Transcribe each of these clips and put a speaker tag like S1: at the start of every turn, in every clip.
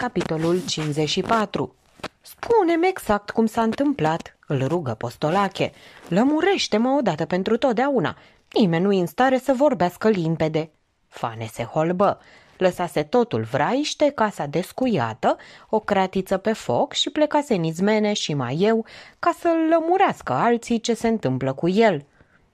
S1: capitolul 54. Spune-mi exact cum s-a întâmplat, îl rugă Postolache. Lămurește-mă odată pentru totdeauna. Nimeni nu-i în stare să vorbească limpede. Fane se holbă. Lăsase totul vraiște, casa descuiată, o cratiță pe foc și plecase nizmene și mai eu ca să-l lămurească alții ce se întâmplă cu el.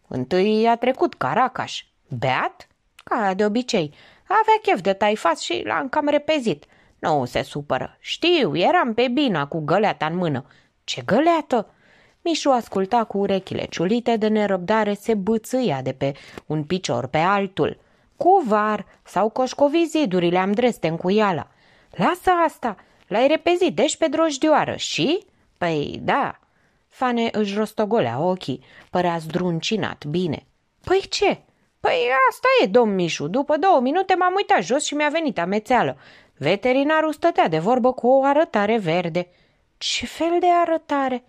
S1: Întâi a trecut Caracaș. Beat? Ca de obicei. Avea chef de taifas și l-a încam repezit – nu se supără. Știu, eram pe bina cu găleata în mână. Ce găleată? Mișu asculta cu urechile ciulite de nerăbdare, se bățâia de pe un picior pe altul. Cu var sau coșcovizidurile am dreste în cuiala. Lasă asta, l-ai repezit deci pe drojdioară și? Păi da. Fane își rostogolea ochii, părea zdruncinat bine. Păi ce? Păi asta e, domn Mișu, după două minute m-am uitat jos și mi-a venit amețeală. Veterinarul stătea de vorbă cu o arătare verde. Ce fel de arătare?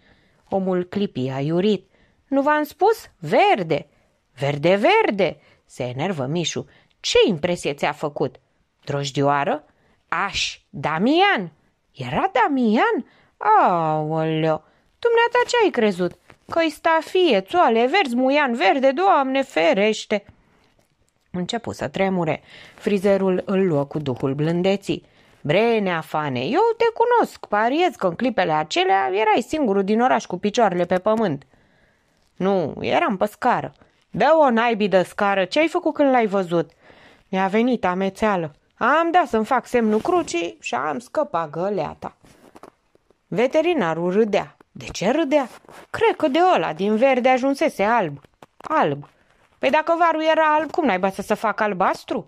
S1: Omul clipi iurit. Nu v-am spus? Verde! Verde, verde! Se enervă Mișu. Ce impresie ți-a făcut? Drojdioară? Aș, Damian! Era Damian? Aoleo! Dumneata ce ai crezut? Că-i stafie, țoale, verzi, muian, verde, doamne ferește!" Începu să tremure. Frizerul îl luă cu duhul blândeții. Bre, neafane, eu te cunosc, pariez că în clipele acelea erai singurul din oraș cu picioarele pe pământ. Nu, eram pe scară. Dă-o naibii de scară, ce ai făcut când l-ai văzut? Mi-a venit amețeală. Am dat să-mi fac semnul crucii și am scăpat găleata. Veterinarul râdea. De ce râdea? Cred că de ăla din verde ajunsese alb. Alb. Păi dacă varul era alb, cum n n-ai să se facă albastru?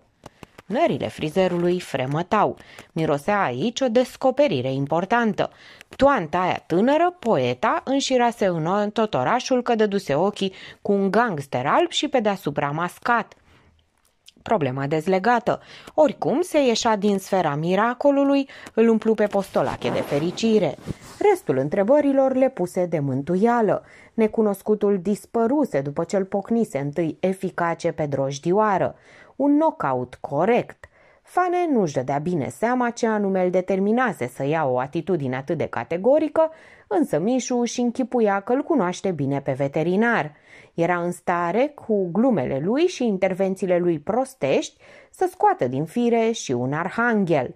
S1: Nările frizerului fremătau. Mirosea aici o descoperire importantă. Toanta aia tânără, poeta, înșirase în tot orașul că dăduse ochii cu un gangster alb și pe deasupra mascat problema dezlegată. Oricum, se ieșa din sfera miracolului, îl umplu pe postolache de fericire. Restul întrebărilor le puse de mântuială. Necunoscutul dispăruse după ce îl pocnise întâi eficace pe drojdioară. Un knockout corect. Fane nu-și dădea bine seama ce anume îl determinase să ia o atitudine atât de categorică, însă Mișu își închipuia că îl cunoaște bine pe veterinar – era în stare, cu glumele lui și intervențiile lui prostești, să scoată din fire și un arhanghel.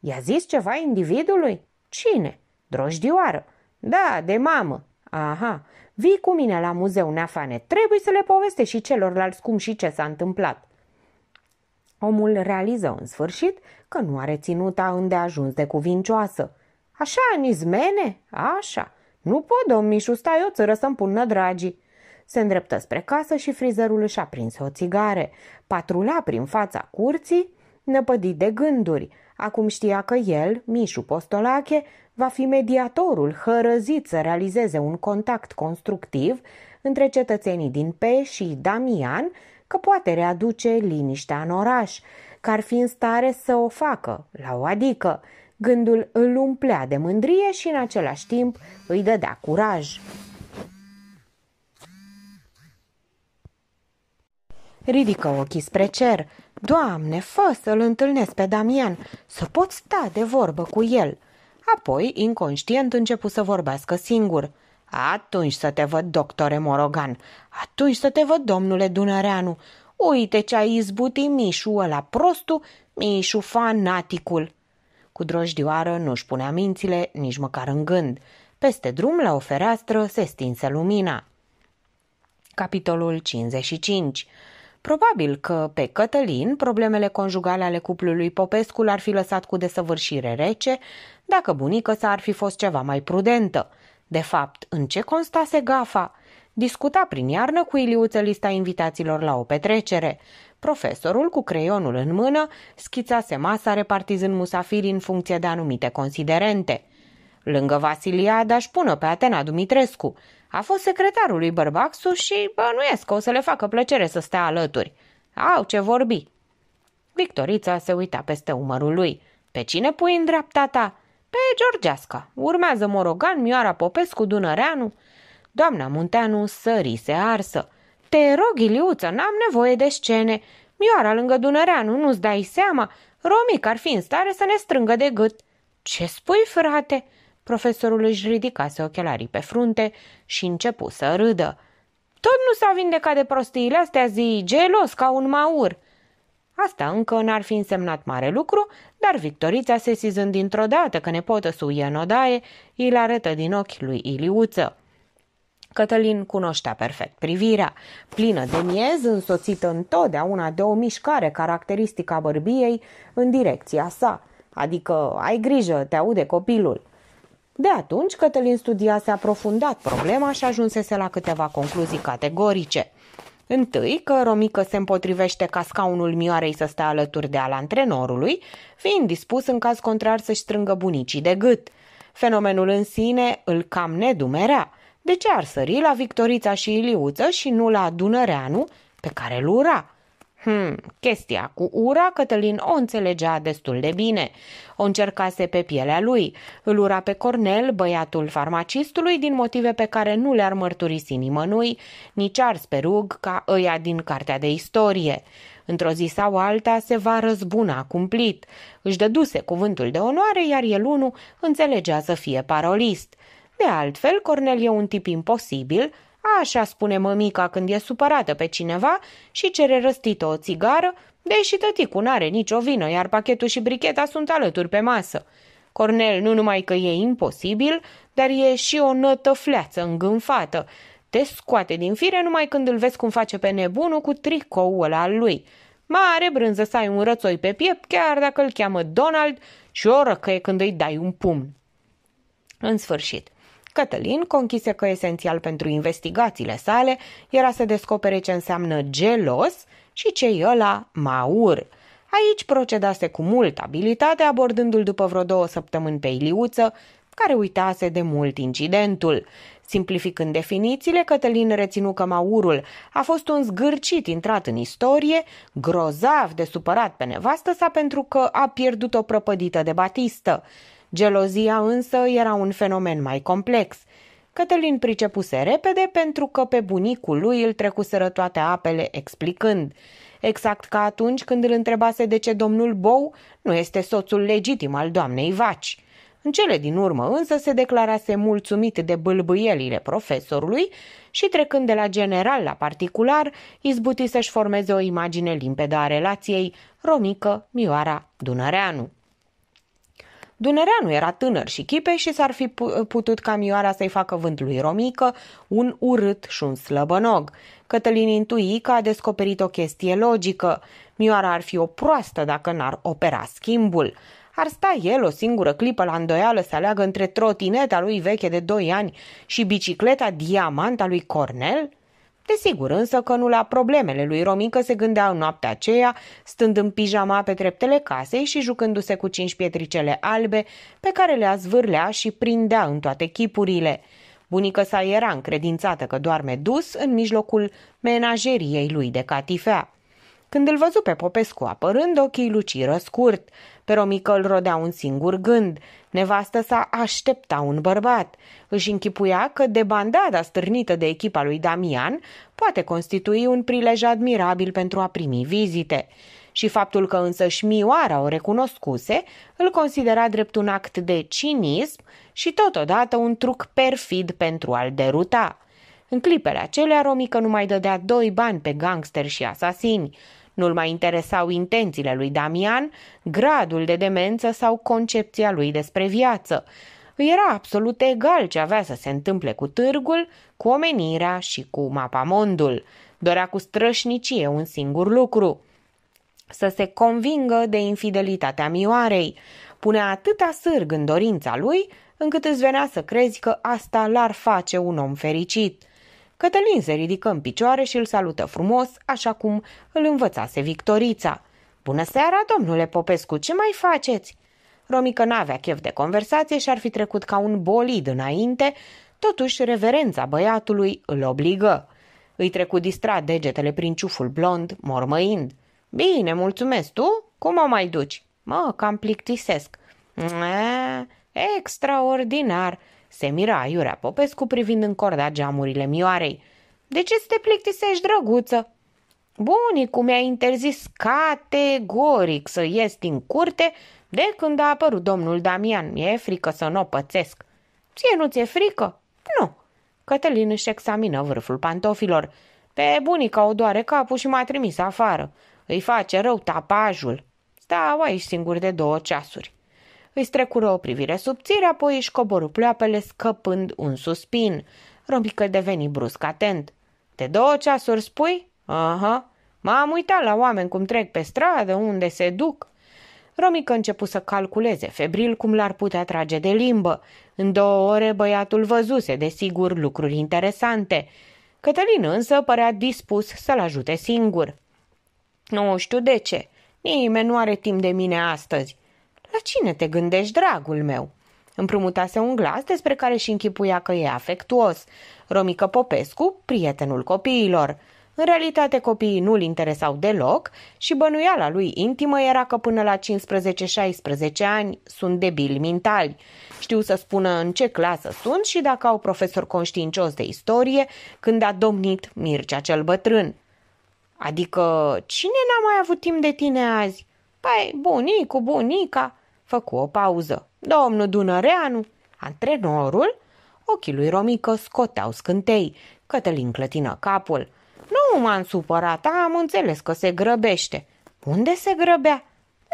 S1: I-a zis ceva individului? Cine? Drojdioară. Da, de mamă. Aha, vii cu mine la muzeu, neafane. Trebuie să le povestești și celorlalți cum și ce s-a întâmplat. Omul realiză în sfârșit că nu are ținuta ajuns de cuvincioasă. Așa, nizmene? Așa. Nu pot, domnișu, stai o țără să-mi pună dragii se îndreptă spre casă și frizerul își aprinse o țigare. Patrula prin fața curții, năpădit de gânduri. Acum știa că el, Mișu Postolache, va fi mediatorul hărăzit să realizeze un contact constructiv între cetățenii din P și Damian, că poate readuce liniștea în oraș, că ar fi în stare să o facă, la o adică. Gândul îl umplea de mândrie și în același timp îi dădea curaj. ridică ochii spre cer. Doamne, fă să-l întâlnesc pe Damian, să pot sta de vorbă cu el. Apoi, inconștient, începu să vorbească singur. Atunci să te văd, doctore Morogan, atunci să te văd, domnule Dunăreanu. Uite ce a izbuti mișu ăla prostu, mișu fanaticul. Cu drojdioară nu-și punea mințile nici măcar în gând. Peste drum, la o fereastră, se stinse lumina. Capitolul 55 Probabil că pe Cătălin problemele conjugale ale cuplului Popescu l-ar fi lăsat cu desăvârșire rece dacă bunică s ar fi fost ceva mai prudentă. De fapt, în ce constase gafa? Discuta prin iarnă cu Iliuță lista invitațiilor la o petrecere. Profesorul, cu creionul în mână, schițase masa repartizând musafiri în funcție de anumite considerente. Lângă Vasiliada își pună pe Atena Dumitrescu – a fost secretarul lui Bărbaxu și bănuiesc că o să le facă plăcere să stea alături. Au ce vorbi. Victorița se uita peste umărul lui. Pe cine pui în dreapta ta? Pe Georgeasca. Urmează Morogan, Mioara Popescu, Dunăreanu. Doamna Munteanu sări se arsă. Te rog, Iliuță, n-am nevoie de scene. Mioara lângă Dunăreanu, nu-ți dai seama. Romic ar fi în stare să ne strângă de gât. Ce spui, frate?" Profesorul își ridicase ochelarii pe frunte și începu să râdă. Tot nu s-a vindecat de prostiile astea zi, gelos ca un maur. Asta încă n-ar fi însemnat mare lucru, dar Victorița, sesizând dintr-o dată că nepotă suie în odaie, îl arătă din ochi lui Iliuță. Cătălin cunoștea perfect privirea. Plină de miez, însoțită întotdeauna de o mișcare caracteristică a bărbiei în direcția sa. Adică, ai grijă, te aude copilul. De atunci, Cătălin studiase aprofundat problema și ajunsese la câteva concluzii categorice. Întâi, că Romică se împotrivește ca scaunul mioarei să stea alături de al antrenorului, fiind dispus în caz contrar să-și strângă bunicii de gât. Fenomenul în sine îl cam nedumerea. De ce ar sări la Victorița și Iliuță și nu la Dunăreanu, pe care îl ura? Hmm, chestia cu ura Cătălin o înțelegea destul de bine. O încercase pe pielea lui. Îl ura pe Cornel, băiatul farmacistului, din motive pe care nu le-ar mărturisi nimănui, nici ar sperug ca ăia din cartea de istorie. Într-o zi sau alta se va răzbuna cumplit. Își dăduse cuvântul de onoare, iar el unu înțelegea să fie parolist. De altfel, Cornel e un tip imposibil, Așa spune mămica când e supărată pe cineva și cere răstită o țigară, deși tăticul n-are nicio vină, iar pachetul și bricheta sunt alături pe masă. Cornel nu numai că e imposibil, dar e și o nătă fleață îngânfată. Te scoate din fire numai când îl vezi cum face pe nebunul cu tricoul ăla al lui. Mare brânză să ai un rățoi pe piept, chiar dacă îl cheamă Donald și o răcăie când îi dai un pumn. În sfârșit, Cătălin conchise că esențial pentru investigațiile sale era să descopere ce înseamnă gelos și ce ăla maur. Aici procedase cu multă abilitate, abordându-l după vreo două săptămâni pe Iliuță, care uitase de mult incidentul. Simplificând definițiile, Cătălin reținu că Maurul a fost un zgârcit intrat în istorie, grozav de supărat pe nevastă sa pentru că a pierdut o prăpădită de batistă. Gelozia însă era un fenomen mai complex. Cătălin pricepuse repede pentru că pe bunicul lui îl trecuseră toate apele explicând. Exact ca atunci când îl întrebase de ce domnul Bou nu este soțul legitim al doamnei Vaci. În cele din urmă însă se declarase mulțumit de bâlbâielile profesorului și trecând de la general la particular, izbuti să-și formeze o imagine limpede a relației Romică-Mioara Dunăreanu. Dunăreanu era tânăr și chipe și s-ar fi putut camioara să-i facă vânt lui Romică un urât și un slăbănog. Cătălin intui că a descoperit o chestie logică. Mioara ar fi o proastă dacă n-ar opera schimbul. Ar sta el o singură clipă la îndoială să aleagă între trotineta lui veche de doi ani și bicicleta diamanta lui Cornel? Desigur însă că nu la problemele lui Romică se gândea în noaptea aceea, stând în pijama pe treptele casei și jucându-se cu cinci pietricele albe pe care le-a zvârlea și prindea în toate chipurile. Bunica sa era încredințată că doarme dus în mijlocul menageriei lui de catifea. Când îl văzu pe Popescu apărând, ochii luciră scurt. Pe Romică îl rodea un singur gând, Nevastă sa aștepta un bărbat. Își închipuia că debandada stârnită de echipa lui Damian poate constitui un prilej admirabil pentru a primi vizite. Și faptul că însă șmioara o recunoscuse îl considera drept un act de cinism și totodată un truc perfid pentru a-l deruta. În clipele acelea, Romică nu mai dădea doi bani pe gangster și asasini – nu-l mai interesau intențiile lui Damian, gradul de demență sau concepția lui despre viață. Îi era absolut egal ce avea să se întâmple cu târgul, cu omenirea și cu mapamondul. Dorea cu strășnicie un singur lucru – să se convingă de infidelitatea Mioarei. Punea atâta sârg în dorința lui, încât îți venea să crezi că asta l-ar face un om fericit. Cătălin se ridică în picioare și îl salută frumos, așa cum îl învățase Victorița. Bună seara, domnule Popescu, ce mai faceți? Romică n-avea chef de conversație și ar fi trecut ca un bolid înainte, totuși reverența băiatului îl obligă. Îi trecu distrat degetele prin ciuful blond, mormăind. Bine, mulțumesc, tu? Cum o mai duci? Mă, cam plictisesc. Mă, extraordinar! Se mira Iurea Popescu privind încordat geamurile mioarei. De ce să te plictisești, drăguță? Bunicu mi-a interzis categoric să ies din curte de când a apărut domnul Damian. Mi-e frică să nu o pățesc. Ție nu ți-e frică? Nu. Cătălin își examină vârful pantofilor. Pe bunica o doare capul și m-a trimis afară. Îi face rău tapajul. Stau aici singur de două ceasuri. Îi strecură o privire subțire, apoi își coboru pleoapele scăpând un suspin. Romică deveni brusc atent. De două ceasuri spui? Aha, m-am uitat la oameni cum trec pe stradă, unde se duc. Romică începu să calculeze febril cum l-ar putea trage de limbă. În două ore băiatul văzuse, desigur, lucruri interesante. Cătălin însă părea dispus să-l ajute singur. Nu știu de ce. Nimeni nu are timp de mine astăzi. La cine te gândești, dragul meu?" Împrumutase un glas despre care și închipuia că e afectuos. Romică Popescu, prietenul copiilor. În realitate copiii nu-l interesau deloc și bănuiala lui intimă era că până la 15-16 ani sunt debili mentali. Știu să spună în ce clasă sunt și dacă au profesor conștiincios de istorie când a domnit Mircea cel bătrân. Adică cine n-a mai avut timp de tine azi? Păi, bunicu, bunica, făcu o pauză. Domnul Dunăreanu, antrenorul? Ochii lui Romică scoteau scântei. Cătălin clătină capul. Nu m-am supărat, am înțeles că se grăbește. Unde se grăbea?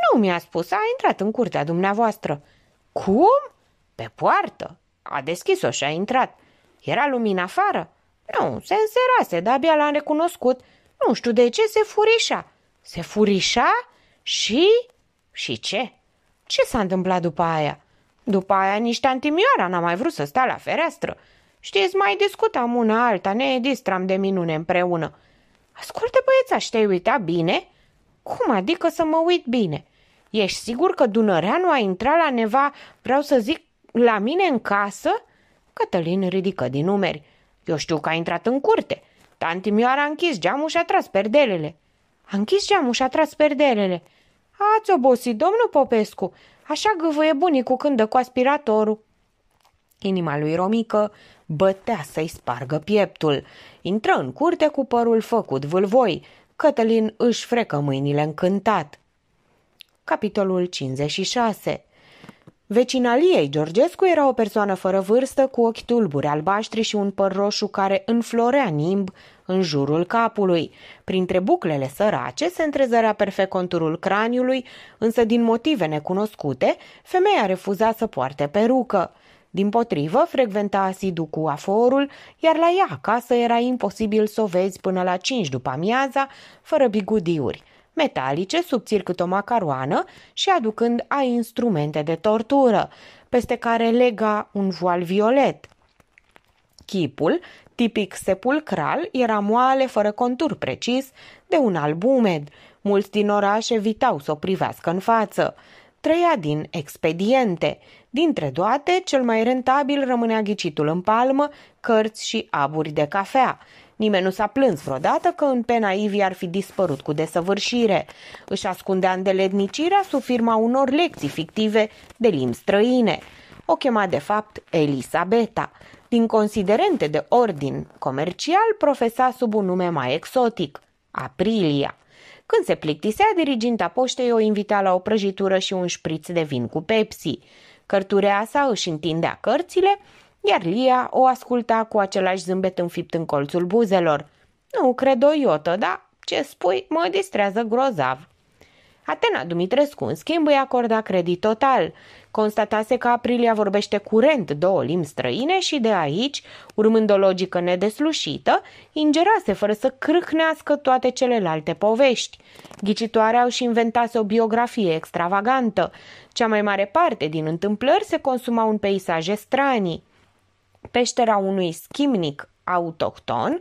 S1: Nu mi-a spus, a intrat în curtea dumneavoastră. Cum? Pe poartă. A deschis-o și a intrat. Era lumina afară? Nu, se înserase, de-abia l-am recunoscut. Nu știu de ce se furișa. Se furișa? Și? Și ce? Ce s-a întâmplat după aia? După aia nici tantimioara n-a mai vrut să stea la fereastră. Știți, mai discutam una alta, ne distram de minune împreună. Ascultă, și te-ai uitat bine? Cum adică să mă uit bine? Ești sigur că Dunăreanu a intrat la neva, vreau să zic, la mine în casă? Cătălin ridică din numeri. Eu știu că a intrat în curte. Tantimioara a închis geamul și a tras perdelele. A închis geamul și a tras perdelele. Ați obosit, domnul Popescu, așa gâvâie bunicul când dă cu aspiratorul. Inima lui Romică bătea să-i spargă pieptul. Intră în curte cu părul făcut vâlvoi. Cătălin își frecă mâinile încântat. Capitolul 56 Vecinaliei Georgescu era o persoană fără vârstă, cu ochi tulburi albaștri și un păr roșu care înflorea nimb în jurul capului. Printre buclele sărace se întrezărea perfect conturul craniului, însă din motive necunoscute, femeia refuza să poarte perucă. Din potrivă, frecventa asidu cu aforul, iar la ea acasă era imposibil să o vezi până la 5 după amiaza, fără bigudiuri, metalice, subțiri cât o macaroană și aducând a instrumente de tortură, peste care lega un voal violet. Chipul, tipic sepulcral, era moale, fără contur precis, de un alb umed. Mulți din oraș evitau să o privească în față. Treia din expediente. Dintre toate, cel mai rentabil rămânea ghicitul în palmă, cărți și aburi de cafea. Nimeni nu s-a plâns vreodată că în pena Ivy ar fi dispărut cu desăvârșire. Își ascundea îndeletnicirea sub firma unor lecții fictive de limbi străine. O chema de fapt Elisabeta din considerente de ordin comercial, profesa sub un nume mai exotic, Aprilia. Când se plictisea, diriginta poștei o invita la o prăjitură și un șpriț de vin cu Pepsi. sa își întindea cărțile, iar Lia o asculta cu același zâmbet înfipt în colțul buzelor. Nu cred o iotă, da? Ce spui mă distrează grozav. Atena Dumitrescu, în schimb, îi acorda credit total. Constatase că Aprilia vorbește curent două limbi străine și de aici, urmând o logică nedeslușită, ingerase fără să crâhnească toate celelalte povești. Ghicitoarea și inventase o biografie extravagantă. Cea mai mare parte din întâmplări se consumau în peisaje stranii. Peștera unui schimnic autohton,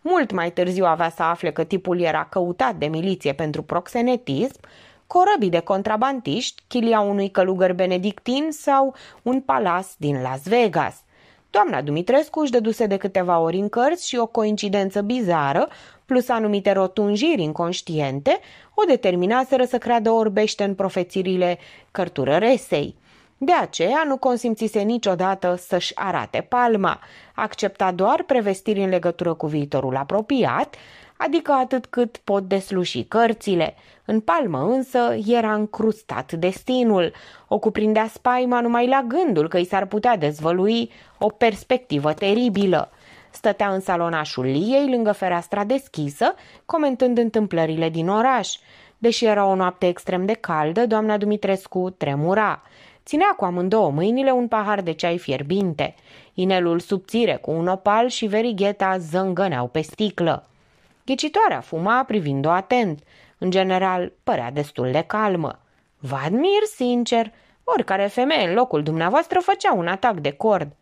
S1: mult mai târziu avea să afle că tipul era căutat de miliție pentru proxenetism, corăbii de contrabandiști, chilia unui călugăr benedictin sau un palas din Las Vegas. Doamna Dumitrescu își dăduse de câteva ori în cărți și o coincidență bizară, plus anumite rotunjiri inconștiente, o determinaseră să creadă orbește în profețirile cărturăresei. De aceea nu consimțise niciodată să-și arate palma, accepta doar prevestiri în legătură cu viitorul apropiat, adică atât cât pot desluși cărțile. În palmă însă era încrustat destinul, o cuprindea spaima numai la gândul că i s-ar putea dezvălui o perspectivă teribilă. Stătea în salonașul ei, lângă fereastra deschisă, comentând întâmplările din oraș. Deși era o noapte extrem de caldă, doamna Dumitrescu tremura. Ținea cu amândouă mâinile un pahar de ceai fierbinte. Inelul subțire cu un opal și verigheta zângăneau pe sticlă. Ghicitoarea fuma privind-o atent. În general, părea destul de calmă. Vă admir, sincer. Oricare femeie în locul dumneavoastră făcea un atac de cord.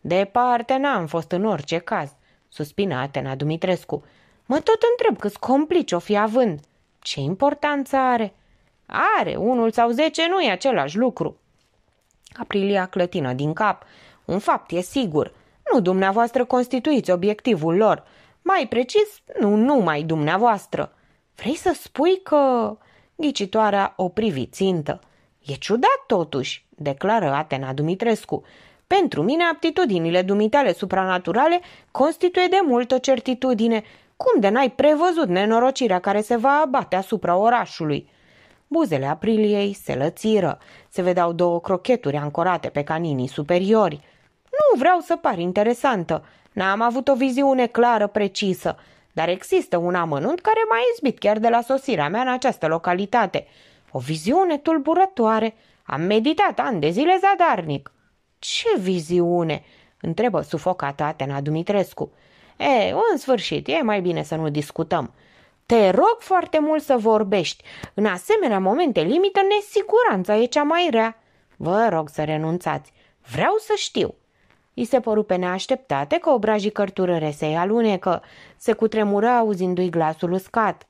S1: Departe n-am fost în orice caz, suspină Atena Dumitrescu. Mă tot întreb câți complici o fi având. Ce importanță are? Are, unul sau zece nu e același lucru. Aprilia clătină din cap. Un fapt e sigur. Nu dumneavoastră constituiți obiectivul lor. Mai precis, nu numai dumneavoastră. Vrei să spui că... Ghicitoarea o privi țintă. E ciudat totuși, declară Atena Dumitrescu. Pentru mine, aptitudinile dumitale supranaturale constituie de mult o certitudine. Cum de n-ai prevăzut nenorocirea care se va abate asupra orașului? Buzele apriliei se lățiră, se vedeau două crocheturi ancorate pe caninii superiori. Nu vreau să par interesantă, n-am avut o viziune clară, precisă, dar există un amănunt care m-a izbit chiar de la sosirea mea în această localitate. O viziune tulburătoare. Am meditat ani de zile zadarnic. Ce viziune? întrebă sufocată Atena Dumitrescu. E, în sfârșit, e mai bine să nu discutăm. Te rog foarte mult să vorbești. În asemenea momente limită, nesiguranța e cea mai rea. Vă rog să renunțați. Vreau să știu. I se păru pe neașteptate că obrajii cărturăre se alunecă. Se cutremură auzindu-i glasul uscat.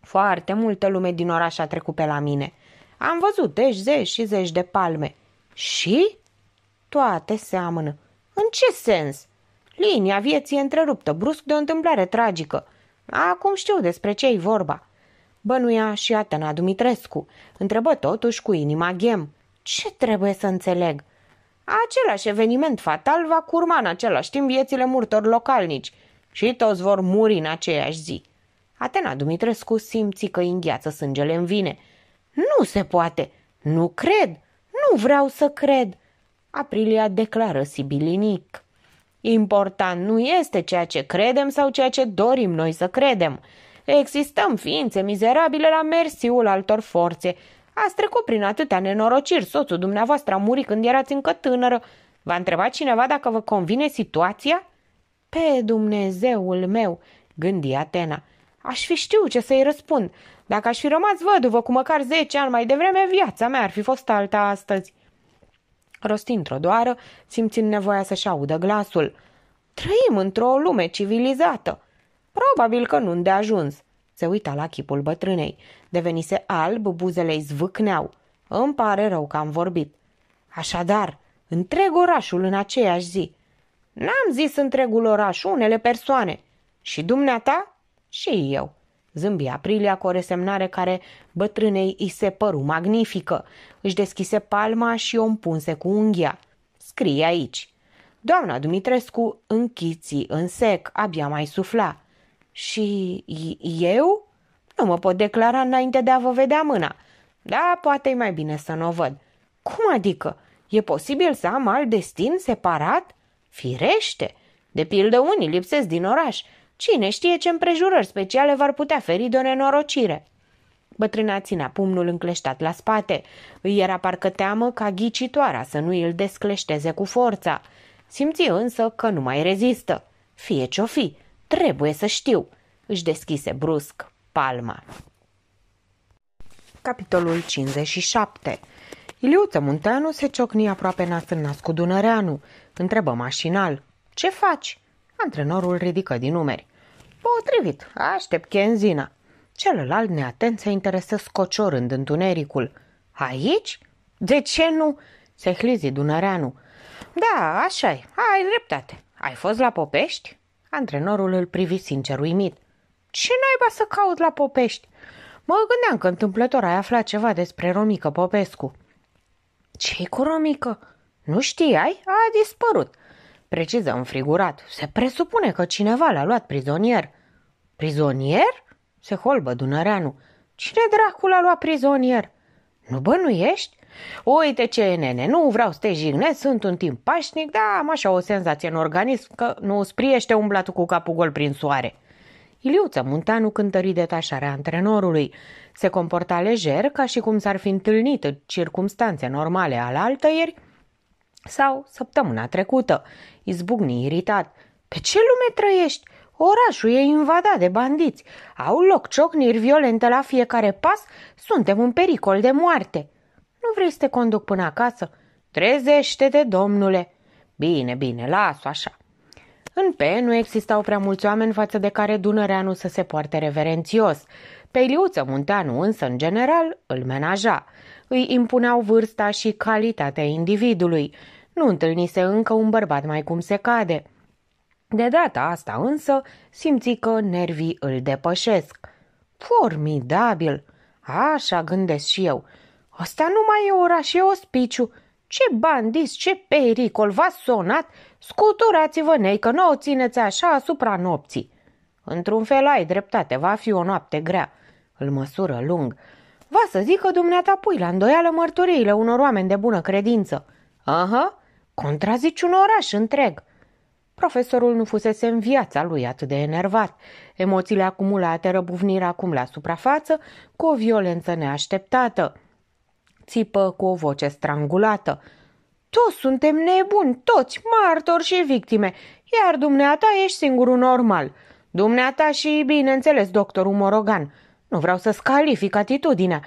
S1: Foarte multă lume din oraș a trecut pe la mine. Am văzut deci zeci și zeci de palme. Și? Toate seamănă. În ce sens? Linia vieții e întreruptă brusc de o întâmplare tragică – Acum știu despre ce-i vorba. Bănuia și Atena Dumitrescu. Întrebă totuși cu inima ghem. Ce trebuie să înțeleg? Același eveniment fatal va curma în același timp viețile murtor localnici și toți vor muri în aceeași zi. Atena Dumitrescu simți că îi îngheață sângele în vine. Nu se poate! Nu cred! Nu vreau să cred! Aprilia declară sibilinic. Important nu este ceea ce credem sau ceea ce dorim noi să credem. Existăm ființe mizerabile la mersiul altor forțe. Ați trecut prin atâtea nenorociri, soțul dumneavoastră a murit când erați încă tânără. V-a întrebat cineva dacă vă convine situația? Pe Dumnezeul meu, gândi Atena. Aș fi știut ce să-i răspund. Dacă aș fi rămas văduvă cu măcar zece ani mai devreme, viața mea ar fi fost alta astăzi. Rostind-o doară, simțind nevoia să-și audă glasul. Trăim într-o lume civilizată. Probabil că nu de ajuns. Se uita la chipul bătrânei. Devenise alb, buzele îi zvâcneau. Îmi pare rău că am vorbit. Așadar, întreg orașul în aceeași zi. N-am zis întregul oraș, unele persoane. Și dumneata și eu. Zâmbi Aprilia cu o resemnare care bătrânei îi se păru magnifică. Își deschise palma și o împunse cu unghia. Scrie aici. Doamna Dumitrescu închiții în sec, abia mai sufla. Și eu? Nu mă pot declara înainte de a vă vedea mâna. Da, poate e mai bine să nu o văd. Cum adică? E posibil să am alt destin separat? Firește! De pildă, unii lipsesc din oraș, Cine știe ce împrejurări speciale v-ar putea feri de o nenorocire? Bătrâna ținea pumnul încleștat la spate. Îi era parcă teamă ca ghicitoarea să nu îl descleșteze cu forța. Simți însă că nu mai rezistă. Fie ce-o fi, trebuie să știu. Își deschise brusc palma. Capitolul 57 Iliuță Munteanu se ciocni aproape nas în nas cu Dunăreanu. Întrebă mașinal. Ce faci? Antrenorul ridică din numeri. Potrivit, aștept Kenzina. Celălalt neatent se interesă scociorând întunericul. Aici? De ce nu? Se hlizi Dunăreanu. Da, așa e, ai dreptate. Ai fost la Popești? Antrenorul îl privi sincer uimit. Ce naiba să caut la Popești? Mă gândeam că întâmplător ai aflat ceva despre Romică Popescu. Ce-i cu Romică? Nu știai? A dispărut preciză înfrigurat. Se presupune că cineva l-a luat prizonier. Prizonier? Se holbă Dunăreanu. Cine dracu l-a luat prizonier? Nu bănuiești? Uite ce e, nene, nu vreau să te jignesc, sunt un timp pașnic, dar am așa o senzație în organism că nu spriește umblatul cu capul gol prin soare. Iliuță Munteanu cântări detașarea antrenorului. Se comporta lejer, ca și cum s-ar fi întâlnit în circumstanțe normale al altăieri sau săptămâna trecută izbucni iritat. Pe ce lume trăiești? Orașul e invadat de bandiți. Au loc ciocniri violente la fiecare pas. Suntem în pericol de moarte. Nu vrei să te conduc până acasă? Trezește-te, domnule! Bine, bine, las-o așa. În P nu existau prea mulți oameni față de care Dunăreanu să se poarte reverențios. Pe Iliuță Munteanu însă, în general, îl menaja. Îi impuneau vârsta și calitatea individului nu întâlnise încă un bărbat mai cum se cade. De data asta însă simți că nervii îl depășesc. Formidabil! Așa gândesc și eu. Asta nu mai e oraș, e ospiciu. Ce bandis, ce pericol, v a sonat? Scuturați-vă nei că nu o țineți așa asupra nopții. Într-un fel ai dreptate, va fi o noapte grea. Îl măsură lung. Va să zică dumneata pui la îndoială mărturiile unor oameni de bună credință. Aha, Contrazici un oraș întreg! Profesorul nu fusese în viața lui atât de enervat. Emoțiile acumulate răbufniră acum la suprafață cu o violență neașteptată. Țipă cu o voce strangulată. Toți suntem nebuni, toți, martori și victime, iar dumneata ești singurul normal. Dumneata și, bineînțeles, doctorul Morogan. Nu vreau să scalific atitudinea.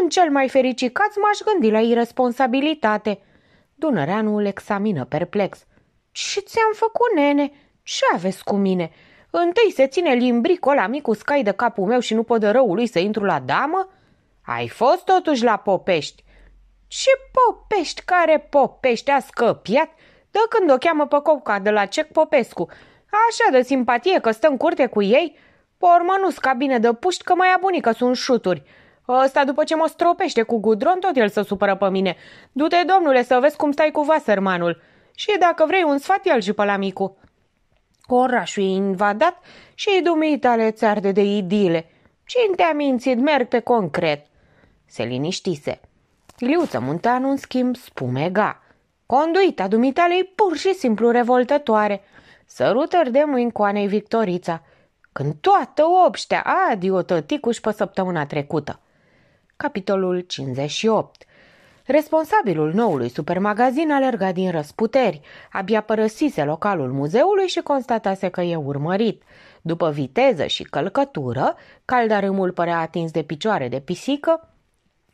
S1: În cel mai fericit caz m-aș gândi la irresponsabilitate. Dunăreanu îl examină perplex. Ce ți-am făcut, nene? Ce aveți cu mine? Întâi se ține limbricul ăla mic cu scai de capul meu și nu pot de răul lui să intru la damă? Ai fost totuși la popești. Ce popești? Care popești? A scăpiat? De când o cheamă pe copca de la Cec Popescu. Așa de simpatie că stă în curte cu ei? Pe urmă nu bine de puști că mai abunică sunt șuturi. Ăsta după ce mă stropește cu Gudron, tot el să supără pe mine. Du-te, domnule, să vezi cum stai cu vasărmanul. Și dacă vrei un sfat, el și pe la micu. Orașul e invadat și dumitale ți arde de idile. Cine te-a mințit, merg pe concret. Se liniștise. Liuță Munteanu, în schimb, spumega. Conduita dumitalei pur și simplu revoltătoare. Sărutări de mâini Anei Victorița. Când toată obștea, a adiotăticuși pe săptămâna trecută. Capitolul 58 Responsabilul noului supermagazin alerga din răsputeri. Abia părăsise localul muzeului și constatase că e urmărit. După viteză și călcătură, caldarâmul părea atins de picioare de pisică,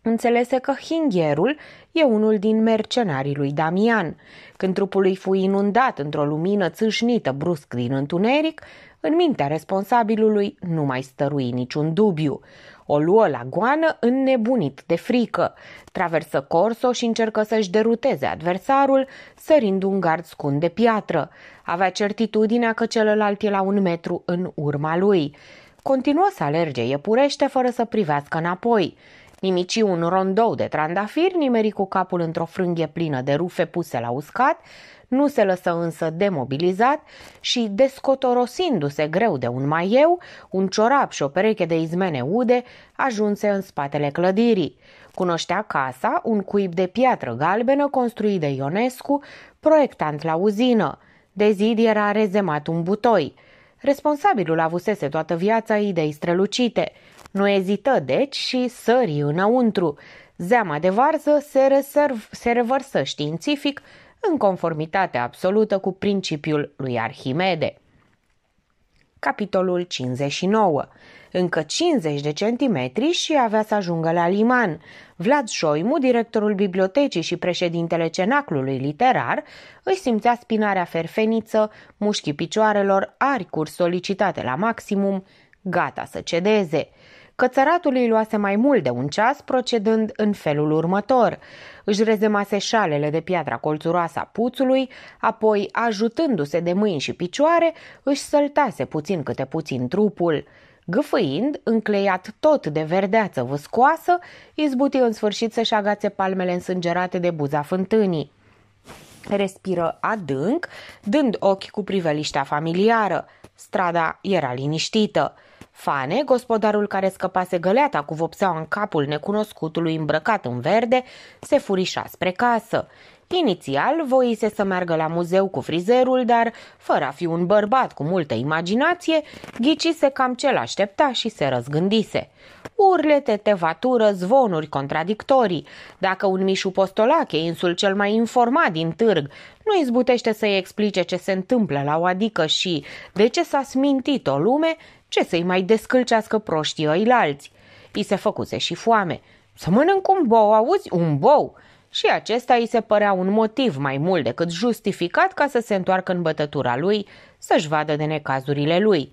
S1: înțelese că hingherul e unul din mercenarii lui Damian. Când trupul îi fu inundat într-o lumină țâșnită brusc din întuneric, în mintea responsabilului nu mai stărui niciun dubiu. O luă la goană înnebunit de frică, traversă corso și încercă să-și deruteze adversarul, sărind un gard scund de piatră. Avea certitudinea că celălalt e la un metru în urma lui. Continuă să alerge iepurește fără să privească înapoi. Nimici un rondou de trandafiri, nimeri cu capul într-o frânghie plină de rufe puse la uscat, nu se lăsă însă demobilizat și, descotorosindu-se greu de un maieu, un ciorap și o pereche de izmene ude, ajunse în spatele clădirii. Cunoștea casa, un cuib de piatră galbenă construit de Ionescu, proiectant la uzină. De zid era rezemat un butoi. Responsabilul avusese toată viața idei strălucite. Nu ezită, deci, și sări înăuntru. Zeama de varză se, reserv, se revărsă științific în conformitate absolută cu principiul lui Arhimede. Capitolul 59 încă 50 de centimetri și avea să ajungă la liman. Vlad Șoimu, directorul bibliotecii și președintele cenaclului literar, își simțea spinarea ferfeniță, mușchii picioarelor, aricuri solicitate la maximum, gata să cedeze – Cățăratul îi luase mai mult de un ceas procedând în felul următor. Își rezemase șalele de piatra colțuroasă a puțului, apoi, ajutându-se de mâini și picioare, își săltase puțin câte puțin trupul. Gâfâind, încleiat tot de verdeață văscoasă, izbuti în sfârșit să-și agațe palmele însângerate de buza fântânii. Respiră adânc, dând ochi cu priveliștea familiară. Strada era liniștită. Fane, gospodarul care scăpase găleata cu vopseaua în capul necunoscutului îmbrăcat în verde, se furișa spre casă. Inițial voise să meargă la muzeu cu frizerul, dar, fără a fi un bărbat cu multă imaginație, ghicise cam ce l-aștepta și se răzgândise. Urlete, tevatură, zvonuri contradictorii. Dacă un mișu postolache, insul cel mai informat din târg, nu izbutește să-i explice ce se întâmplă la o adică și de ce s-a smintit o lume, ce să-i mai descâlcească proștii ăi alți? I se făcuse și foame. Să mănânc un bou, auzi? Un bou! Și acesta îi se părea un motiv mai mult decât justificat ca să se întoarcă în bătătura lui, să-și vadă de necazurile lui.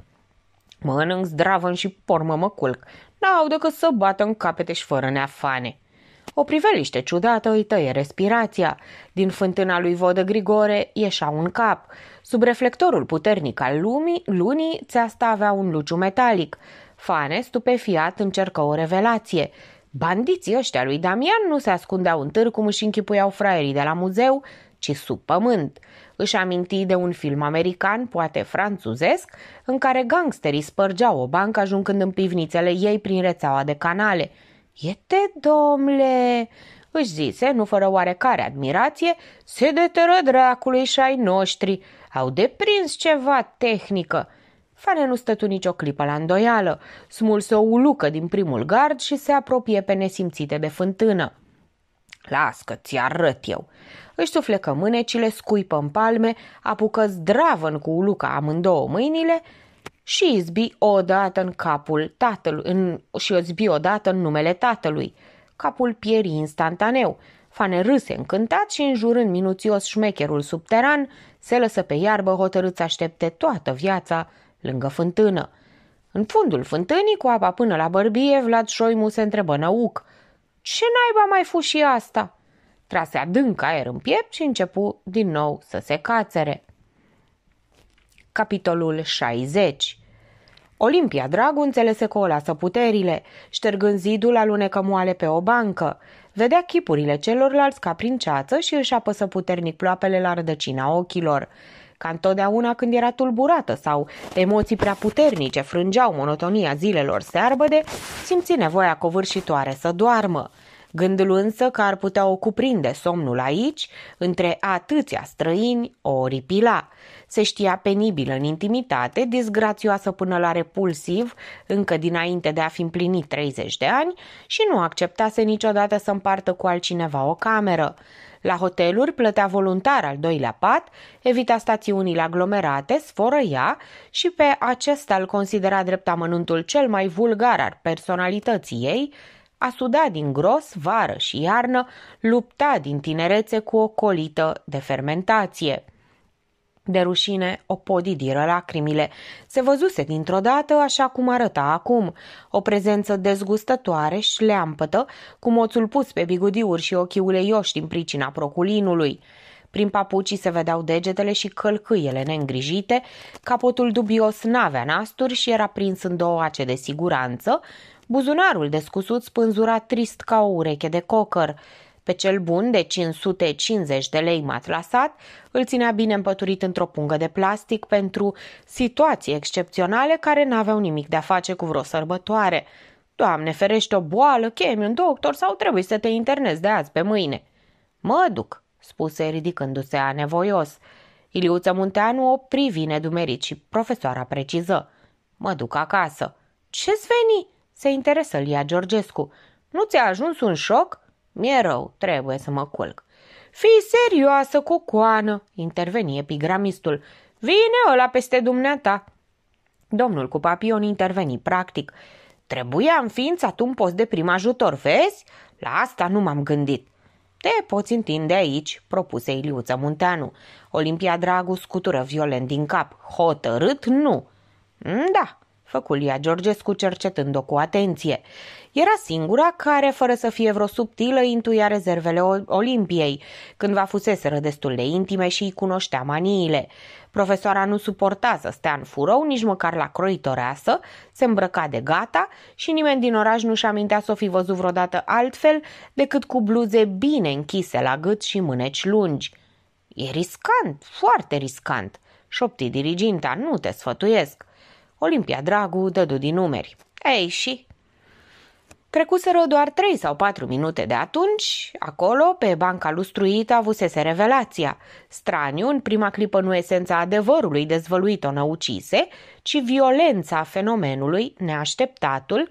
S1: Mănânc zdravă și pormă mă culc. N-au decât să bată în capete și fără neafane. O priveliște ciudată îi tăie respirația. Din fântâna lui Vodă Grigore ieșea un cap. Sub reflectorul puternic al lumii, lunii, țeasta avea un luciu metalic. Fane, stupefiat, încercă o revelație. Bandiții ăștia lui Damian nu se ascundeau în târg cum își închipuiau fraierii de la muzeu, ci sub pământ. Își aminti de un film american, poate franțuzesc, în care gangsterii spărgeau o bancă ajungând în pivnițele ei prin rețeaua de canale. Iete, domle!" își zise, nu fără oarecare admirație, se deteră dracului și ai noștri!" Au deprins ceva tehnică. Fane nu stătu nicio clipă la îndoială, smulse o ulucă din primul gard și se apropie pe nesimțite de fântână. Las că ți arăt eu. Își suflecă mânecile, scuipă în palme, apucă zdravăn cu uluca amândouă mâinile și izbi odată în capul tatălui în, și o zbi odată în numele tatălui. Capul pieri instantaneu. Fane râse încântat și înjurând minuțios șmecherul subteran, se lăsă pe iarbă hotărât să aștepte toată viața lângă fântână. În fundul fântânii, cu apa până la bărbie, Vlad Șoimu se întrebă năuc. Ce naiba mai fu și asta?" Trase adânc aer în piept și începu din nou să se cațere. Capitolul 60 Olimpia Dragu înțelese că o lasă puterile, ștergând zidul alunecă moale pe o bancă. Vedea chipurile celorlalți ca prin ceață și își apăsă puternic ploapele la rădăcina ochilor. Ca întotdeauna când era tulburată sau emoții prea puternice frângeau monotonia zilelor searbăde, simți nevoia covârșitoare să doarmă. Gândul însă că ar putea o cuprinde somnul aici, între atâția străini, o ripila se știa penibilă în intimitate, disgrațioasă până la repulsiv, încă dinainte de a fi împlinit 30 de ani și nu acceptase niciodată să împartă cu altcineva o cameră. La hoteluri plătea voluntar al doilea pat, evita stațiunile aglomerate, sfărăia și pe acesta îl considera drept amănuntul cel mai vulgar al personalității ei, a sudat din gros, vară și iarnă, lupta din tinerețe cu o colită de fermentație. De rușine, o podidiră lacrimile. Se văzuse dintr-o dată așa cum arăta acum. O prezență dezgustătoare, leampătă, cu moțul pus pe bigudiuri și ochii uleioși din pricina proculinului. Prin papucii se vedeau degetele și călcâiele neîngrijite, capotul dubios n-avea nasturi și era prins în două ace de siguranță, buzunarul descusut spânzura trist ca o ureche de cocăr. Pe cel bun de 550 de lei matrasat, îl ținea bine împăturit într-o pungă de plastic pentru situații excepționale care n-aveau nimic de a face cu vreo sărbătoare. Doamne, ferește o boală, chemi un doctor sau trebuie să te internezi de azi pe mâine. Mă duc, spuse ridicându-se anevoios. Iliuță Munteanu o privi nedumerit și profesoara preciză. Mă duc acasă. Ce-ți veni? Se interesă Lia Georgescu. Nu ți-a ajuns un șoc? Mi-e rău, trebuie să mă culc. Fii serioasă, cucoană, interveni epigramistul. Vine ăla peste dumneata. Domnul cu papion interveni practic. Trebuia înființat un post de prim ajutor, vezi? La asta nu m-am gândit. Te poți întinde aici, propuse Iliuță Munteanu. Olimpia Dragu scutură violent din cap. Hotărât nu. Da, făculia Georgescu cercetând-o cu atenție. Era singura care, fără să fie vreo subtilă, intuia rezervele Olimpiei, când va fuseseră destul de intime și îi cunoștea maniile. Profesoara nu suporta să stea în furou, nici măcar la croitoreasă, se îmbrăca de gata și nimeni din oraș nu-și amintea să o fi văzut vreodată altfel decât cu bluze bine închise la gât și mâneci lungi. E riscant, foarte riscant, șopti diriginta, nu te sfătuiesc. Olimpia Dragu dădu din numeri. Ei și... Trecuseră doar trei sau patru minute de atunci, acolo, pe banca lustruită, avusese revelația. Straniu, în prima clipă nu esența adevărului dezvăluit-o năucise, ci violența fenomenului, neașteptatul,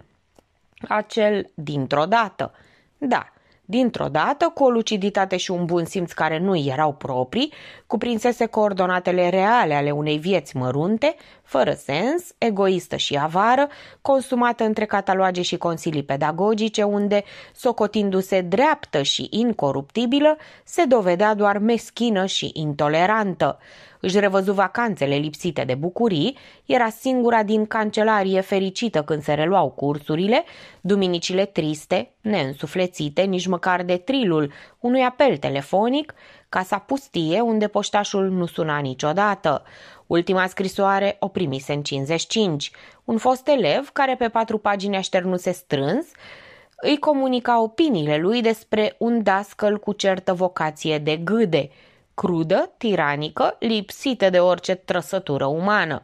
S1: acel dintr-o dată. Da, Dintr-o dată, cu o luciditate și un bun simț care nu i erau proprii, cuprinsese coordonatele reale ale unei vieți mărunte, fără sens, egoistă și avară, consumată între cataloage și consilii pedagogice, unde, socotindu-se dreaptă și incoruptibilă, se dovedea doar meschină și intolerantă își revăzu vacanțele lipsite de bucurii, era singura din cancelarie fericită când se reluau cursurile, duminicile triste, neînsuflețite, nici măcar de trilul unui apel telefonic, casa pustie unde poștașul nu suna niciodată. Ultima scrisoare o primise în 55. Un fost elev care pe patru pagini așternuse strâns, îi comunica opiniile lui despre un dascăl cu certă vocație de gâde – crudă, tiranică, lipsită de orice trăsătură umană.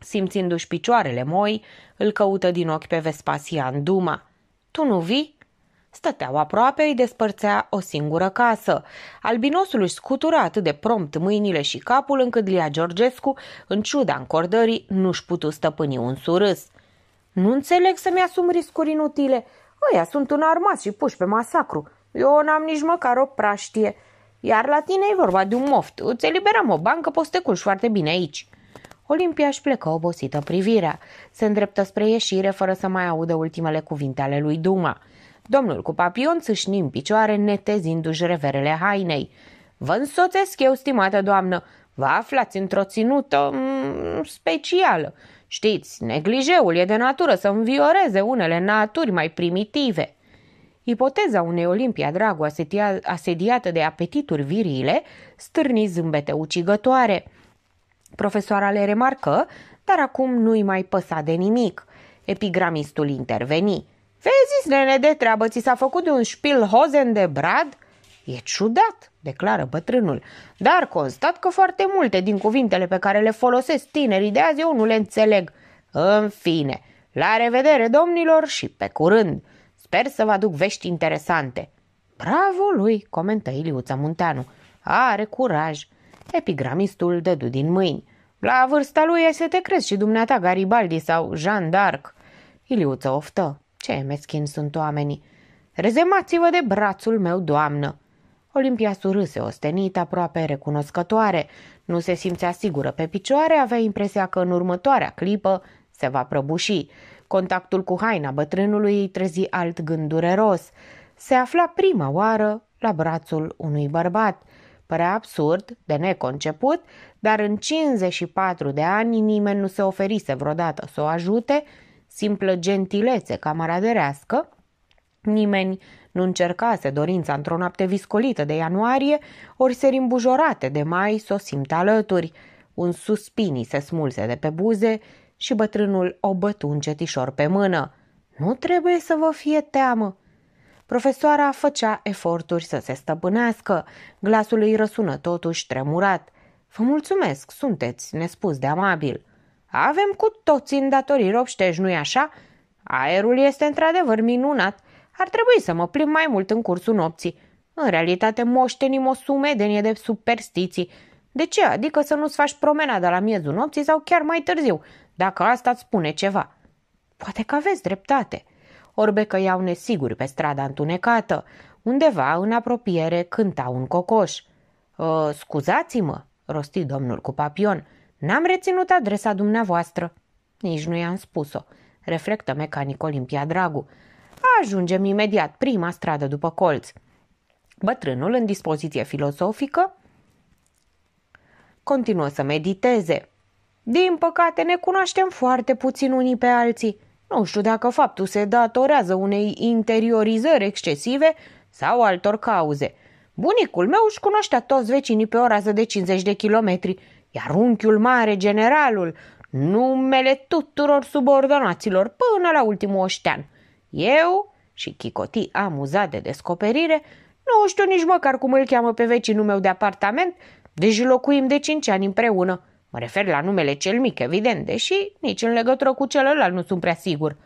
S1: Simțindu-și picioarele moi, îl căută din ochi pe Vespasian Duma. Tu nu vii?" Stăteau aproape, îi despărțea o singură casă. Albinosul își scutură atât de prompt mâinile și capul încât Lia Georgescu, în ciuda încordării, nu-și putu stăpâni un surâs. Nu înțeleg să-mi asum riscuri inutile. Ăia sunt un armat și puși pe masacru. Eu n-am nici măcar o praștie. Iar la tine e vorba de un moft. Îți eliberăm o bancă, poți să te culci foarte bine aici. Olimpia își plecă obosită privirea. Se îndreptă spre ieșire fără să mai audă ultimele cuvinte ale lui Duma. Domnul cu papion țâșni în picioare, netezindu-și reverele hainei. Vă însoțesc eu, stimată doamnă. Vă aflați într-o ținută mm, specială. Știți, neglijeul e de natură să învioreze unele naturi mai primitive. Ipoteza unei Olimpia Dragu asediată de apetituri virile stârni zâmbete ucigătoare. Profesoara le remarcă, dar acum nu-i mai păsa de nimic. Epigramistul interveni. Vezi, nene, de treabă, ți s-a făcut de un hozen de brad?" E ciudat, declară bătrânul, dar constat că foarte multe din cuvintele pe care le folosesc tinerii de azi eu nu le înțeleg. În fine, la revedere, domnilor, și pe curând! Sper să vă aduc vești interesante. Bravo lui, comentă Iliuța Munteanu. Are curaj. Epigramistul dădu din mâini. La vârsta lui ai să te crezi și dumneata Garibaldi sau Jean d'Arc. Iliuță oftă. Ce meschin sunt oamenii. Rezemați-vă de brațul meu, doamnă. Olimpia surâse ostenit, aproape recunoscătoare. Nu se simțea sigură pe picioare, avea impresia că în următoarea clipă se va prăbuși. Contactul cu haina bătrânului îi trezi alt gând dureros. Se afla prima oară la brațul unui bărbat. Părea absurd, de neconceput, dar în 54 de ani nimeni nu se oferise vreodată să o ajute, simplă gentilețe camaraderească, nimeni nu încercase dorința într-o noapte viscolită de ianuarie, ori se rimbujorate de mai să o simt alături. Un suspini se smulse de pe buze și bătrânul o bătu cetișor pe mână. Nu trebuie să vă fie teamă. Profesoara făcea eforturi să se stăpânească. Glasul îi răsună totuși tremurat. Vă mulțumesc, sunteți nespus de amabil. Avem cu toți îndatoriri obștești, nu-i așa? Aerul este într-adevăr minunat. Ar trebui să mă plim mai mult în cursul nopții. În realitate moștenim o sumedenie de superstiții. De ce? Adică să nu-ți faci promenada la miezul nopții sau chiar mai târziu, dacă asta îți spune ceva. Poate că aveți dreptate. Orbe că iau nesiguri pe strada întunecată. Undeva, în apropiere, cânta un cocoș. Ă, scuzați-mă, rosti domnul cu papion. N-am reținut adresa dumneavoastră. Nici nu i-am spus-o, reflectă mecanic Olimpia Dragu. Ajungem imediat, prima stradă după colț. Bătrânul, în dispoziție filosofică, continuă să mediteze. Din păcate, ne cunoaștem foarte puțin unii pe alții. Nu știu dacă faptul se datorează unei interiorizări excesive sau altor cauze. Bunicul meu își cunoștea toți vecinii pe o rază de 50 de kilometri, iar unchiul mare, generalul, numele tuturor subordonaților până la ultimul oștean. Eu și Chicoti, amuzat de descoperire, nu știu nici măcar cum îl cheamă pe vecinul meu de apartament, deși locuim de cinci ani împreună. Mă refer la numele cel mic, evident, deși nici în legătură cu celălalt nu sunt prea sigur.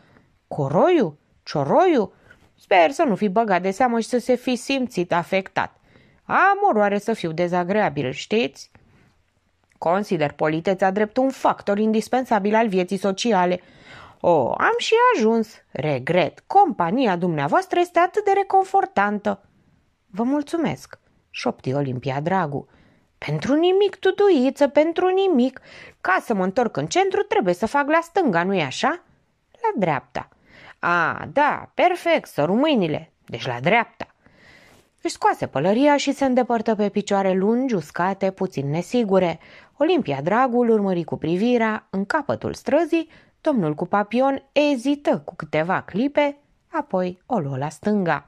S1: Coroiu? Cioroiu? Sper să nu fi băgat de seamă și să se fi simțit afectat. Am oroare să fiu dezagreabil, știți? Consider politeța drept un factor indispensabil al vieții sociale. O, oh, am și ajuns. Regret, compania dumneavoastră este atât de reconfortantă. Vă mulțumesc, șopti Olimpia Dragu. Pentru nimic, tutuiță, pentru nimic. Ca să mă întorc în centru, trebuie să fac la stânga, nu-i așa? La dreapta. A, da, perfect, să mâinile. Deci la dreapta. Își scoase pălăria și se îndepărtă pe picioare lungi, uscate, puțin nesigure. Olimpia Dragul urmări cu privirea, în capătul străzii, domnul cu papion ezită cu câteva clipe, apoi o luă la stânga.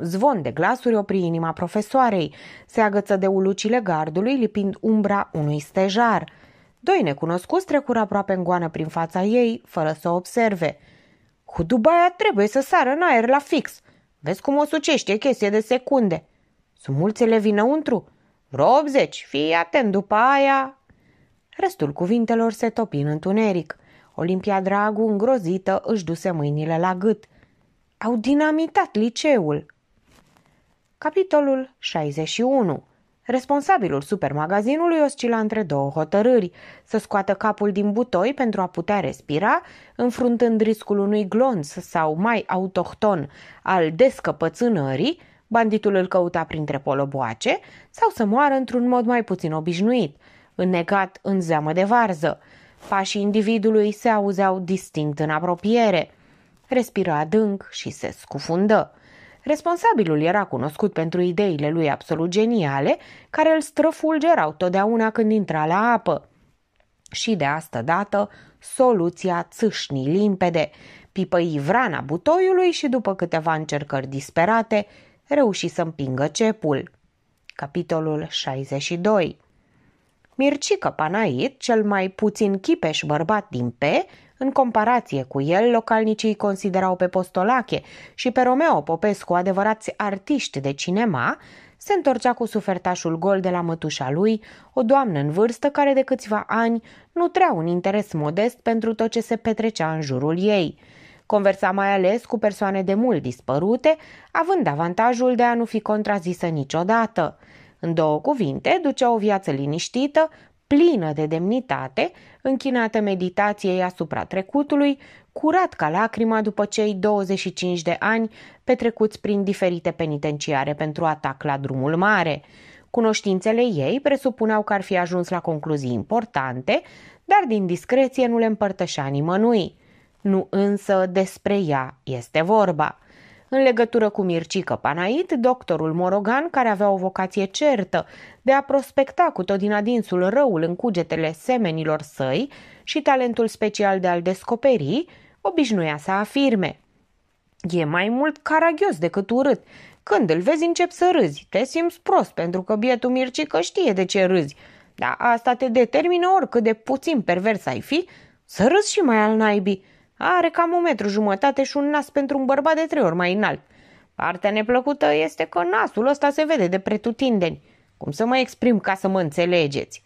S1: Zvon de glasuri opri inima profesoarei. Se agăță de ulucile gardului, lipind umbra unui stejar. Doi necunoscuți trecură aproape în goană prin fața ei, fără să o observe. Hudubaia trebuie să sară în aer la fix. Vezi cum o sucește, chestie de secunde. Sunt mulți elevi înăuntru. Vreo 80, fii atent după aia. Restul cuvintelor se topi în întuneric. Olimpia Dragu, îngrozită, își duse mâinile la gât. Au dinamitat liceul, Capitolul 61 Responsabilul supermagazinului oscila între două hotărâri, să scoată capul din butoi pentru a putea respira, înfruntând riscul unui glonț sau mai autohton al descăpățânării, banditul îl căuta printre poloboace, sau să moară într-un mod mai puțin obișnuit, înnecat în zeamă de varză. Pașii individului se auzeau distinct în apropiere. Respira adânc și se scufundă. Responsabilul era cunoscut pentru ideile lui absolut geniale, care îl străfulgerau totdeauna când intra la apă. Și de asta dată, soluția țâșnii limpede, pipăi vrana butoiului și după câteva încercări disperate, reuși să împingă cepul. Capitolul 62 Mircică Panait, cel mai puțin chipeș bărbat din P, în comparație cu el, localnicii îi considerau pe Postolache și pe Romeo Popescu adevărați artiști de cinema, se întorcea cu sufertașul gol de la mătușa lui, o doamnă în vârstă care de câțiva ani nutrea un interes modest pentru tot ce se petrecea în jurul ei. Conversa mai ales cu persoane de mult dispărute, având avantajul de a nu fi contrazisă niciodată. În două cuvinte, ducea o viață liniștită, plină de demnitate, închinată meditației asupra trecutului, curat ca lacrima după cei 25 de ani petrecuți prin diferite penitenciare pentru atac la drumul mare. Cunoștințele ei presupuneau că ar fi ajuns la concluzii importante, dar din discreție nu le împărtășea nimănui. Nu însă despre ea este vorba. În legătură cu Mircică Panait, doctorul Morogan, care avea o vocație certă de a prospecta cu tot din adinsul răul în cugetele semenilor săi și talentul special de a-l descoperi, obișnuia să afirme. E mai mult caragios decât urât. Când îl vezi încep să râzi, te simți prost pentru că bietul Mircică știe de ce râzi. Dar asta te determină oricât de puțin pervers ai fi, să râzi și mai al naibii. Are cam un metru jumătate și un nas pentru un bărbat de trei ori mai înalt. Partea neplăcută este că nasul ăsta se vede de pretutindeni. Cum să mă exprim ca să mă înțelegeți?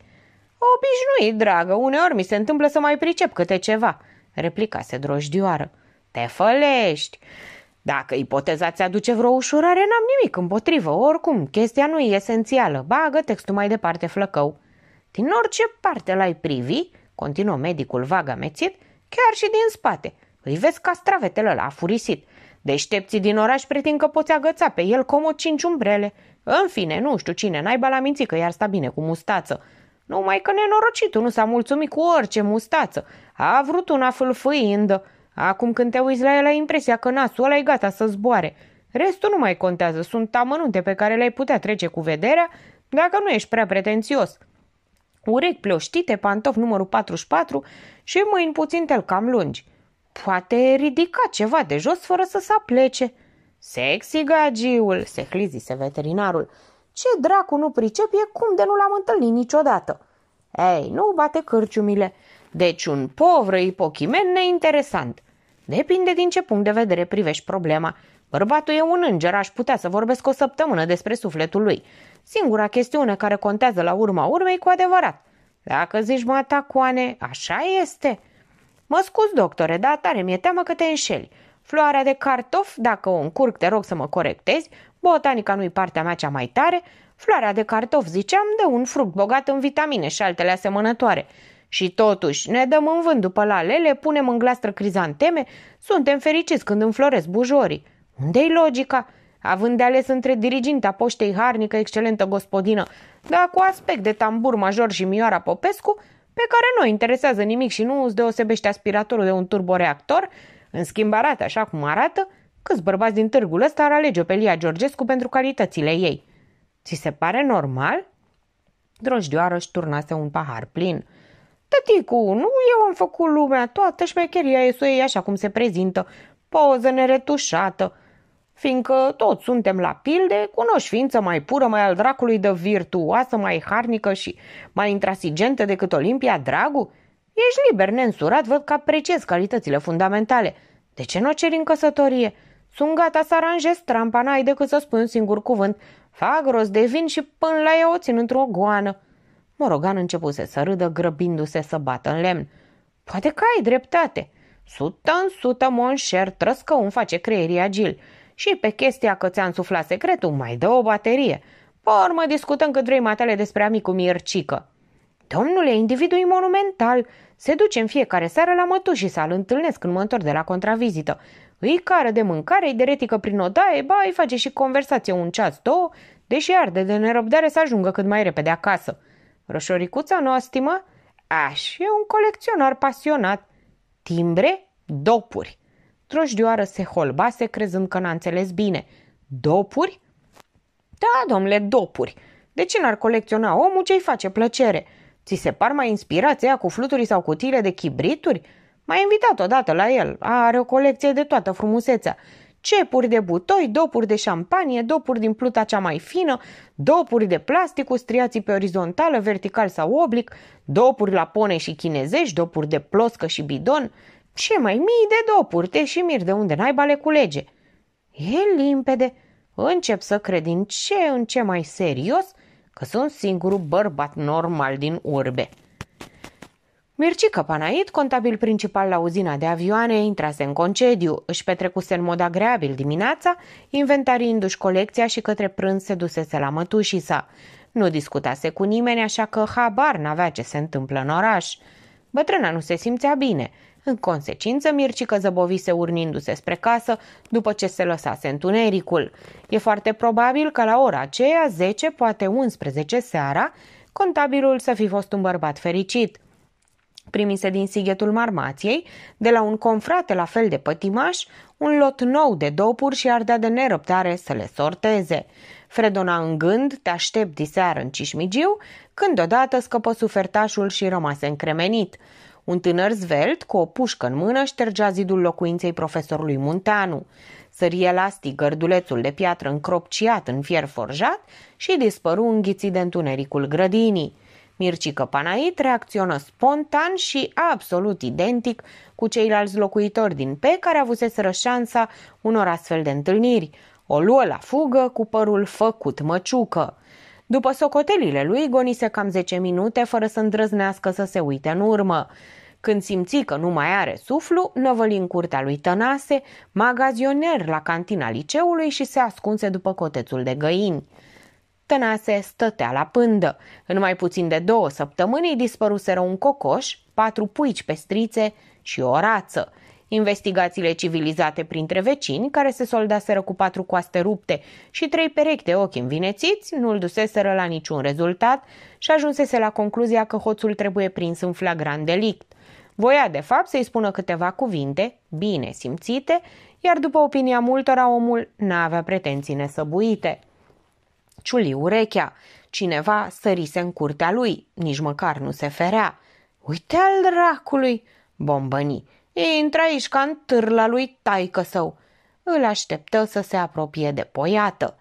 S1: Obișnuit, dragă, uneori mi se întâmplă să mai pricep câte ceva, replicase drojdioară. Te fălești! Dacă ipoteza ți-aduce vreo ușurare, n-am nimic împotrivă. Oricum, chestia nu e esențială. Bagă textul mai departe, flăcău. Din orice parte l-ai privi, continuă medicul vag amețit, chiar și din spate. Îi vezi castravetele la furisit. Deștepții din oraș pretind că poți agăța pe el comod cinci umbrele. În fine, nu știu cine, naiba l-a mințit că i-ar sta bine cu mustață. Numai că nenorocitul nu s-a mulțumit cu orice mustață. A vrut una fâlfâindă. Acum când te uiți la el ai impresia că nasul ăla e gata să zboare. Restul nu mai contează, sunt amănunte pe care le-ai putea trece cu vederea dacă nu ești prea pretențios urechi ploștite pantofi numărul 44 și mâini puțin tel cam lungi. Poate ridica ceva de jos fără să se plece. Sexy gagiul, se hlizise veterinarul. Ce dracu nu e cum de nu l-am întâlnit niciodată. Ei, nu bate cârciumile. Deci un povră ipochimen neinteresant. Depinde din ce punct de vedere privești problema. Bărbatul e un înger, aș putea să vorbesc o săptămână despre sufletul lui. Singura chestiune care contează la urma urmei cu adevărat. Dacă zici mă tacoane, așa este. Mă scuz, doctore, dar tare mi-e teamă că te înșeli. Floarea de cartof, dacă o încurc, te rog să mă corectezi, botanica nu-i partea mea cea mai tare, floarea de cartof, ziceam, de un fruct bogat în vitamine și altele asemănătoare. Și totuși, ne dăm în vânt după la lele, punem în glastră crizanteme, suntem fericiți când înfloresc bujorii. Unde-i logica? având de ales între diriginta poștei harnică, excelentă gospodină, dar cu aspect de tambur major și Mioara Popescu, pe care nu interesează nimic și nu îți deosebește aspiratorul de un turboreactor, în schimb arată așa cum arată, câți bărbați din târgul ăsta ar alege pe Lia Georgescu pentru calitățile ei. Ți se pare normal? Drojdioară își turnase un pahar plin. Tăticu, nu eu am făcut lumea toată șmecheria SOE așa cum se prezintă, poză neretușată, fiindcă toți suntem la pilde cu o mai pură, mai al dracului de virtuoasă, mai harnică și mai intransigentă decât Olimpia, dragu? Ești liber, nensurat, văd că apreciez calitățile fundamentale. De ce nu o ceri în căsătorie? Sunt gata să aranjez trampa, n-ai decât să spui un singur cuvânt. Fac rost de vin și până la ea o țin într-o goană. Morogan începuse să râdă, grăbindu-se să bată în lemn. Poate că ai dreptate. Sută în sută, monșer, un face creierii agili și pe chestia că ți-a însuflat secretul, mai dă o baterie. Pe urmă discutăm cât vrei matale despre amicul Mircică. Domnule, individul e monumental. Se duce în fiecare seară la mătușii să-l întâlnesc când mă întorc de la contravizită. Îi cară de mâncare, îi deretică prin odaie, ba, îi face și conversație un ceas, două, deși arde de nerăbdare să ajungă cât mai repede acasă. Roșoricuța nostimă? Aș, e un colecționar pasionat. Timbre? Dopuri. Trojdioară se holbase crezând că n-a înțeles bine. Dopuri? Da, domnule, dopuri. De ce n-ar colecționa omul ce-i face plăcere? Ți se par mai inspirația cu fluturi sau cutiile de chibrituri? M-a invitat odată la el. Are o colecție de toată frumusețea. Cepuri de butoi, dopuri de șampanie, dopuri din pluta cea mai fină, dopuri de plastic cu striații pe orizontală, vertical sau oblic, dopuri la pone și chinezești, dopuri de ploscă și bidon – ce mai mii de dopuri, te și mir de unde naiba le culege. E limpede, încep să cred în ce în ce mai serios că sunt singurul bărbat normal din urbe. Mircică Panait, contabil principal la uzina de avioane, intrase în concediu, își petrecuse în mod agreabil dimineața, inventariindu-și colecția și către prânz se dusese la mătușii sa. Nu discutase cu nimeni, așa că habar n-avea ce se întâmplă în oraș. Bătrâna nu se simțea bine. În consecință, Mircică zăbovise urnindu-se spre casă după ce se lăsase întunericul. E foarte probabil că la ora aceea, 10, poate 11 seara, contabilul să fi fost un bărbat fericit. Primise din sighetul Marmației, de la un confrate la fel de pătimaș, un lot nou de dopuri și ardea de nerăbdare să le sorteze. Fredona în gând, te aștept diseară în cișmigiu, când odată scăpă sufertașul și rămase încremenit. Un tânăr zvelt, cu o pușcă în mână, ștergea zidul locuinței profesorului Munteanu. Sări elastic gărdulețul de piatră încropciat în fier forjat și dispăru înghițit de întunericul grădinii. Mirci Panait reacționă spontan și absolut identic cu ceilalți locuitori din P care avuseseră șansa unor astfel de întâlniri. O luă la fugă cu părul făcut măciucă. După socotelile lui, gonise cam 10 minute fără să îndrăznească să se uite în urmă. Când simți că nu mai are suflu, năvăli în curtea lui Tănase, magazioner la cantina liceului și se ascunse după cotețul de găini. Tănase stătea la pândă. În mai puțin de două săptămâni dispăruseră un cocoș, patru puici pestrițe și o rață – Investigațiile civilizate printre vecini, care se soldaseră cu patru coaste rupte și trei perechi de ochi învinețiți, nu-l duseseră la niciun rezultat și ajunsese la concluzia că hoțul trebuie prins în flagrant delict. Voia, de fapt, să-i spună câteva cuvinte, bine simțite, iar după opinia multora, omul n-avea pretenții nesăbuite. Ciuli urechea. Cineva sărise în curtea lui, nici măcar nu se ferea. Uite al dracului, bombăni intră aici ca în târla lui taică său. Îl așteptă să se apropie de poiată.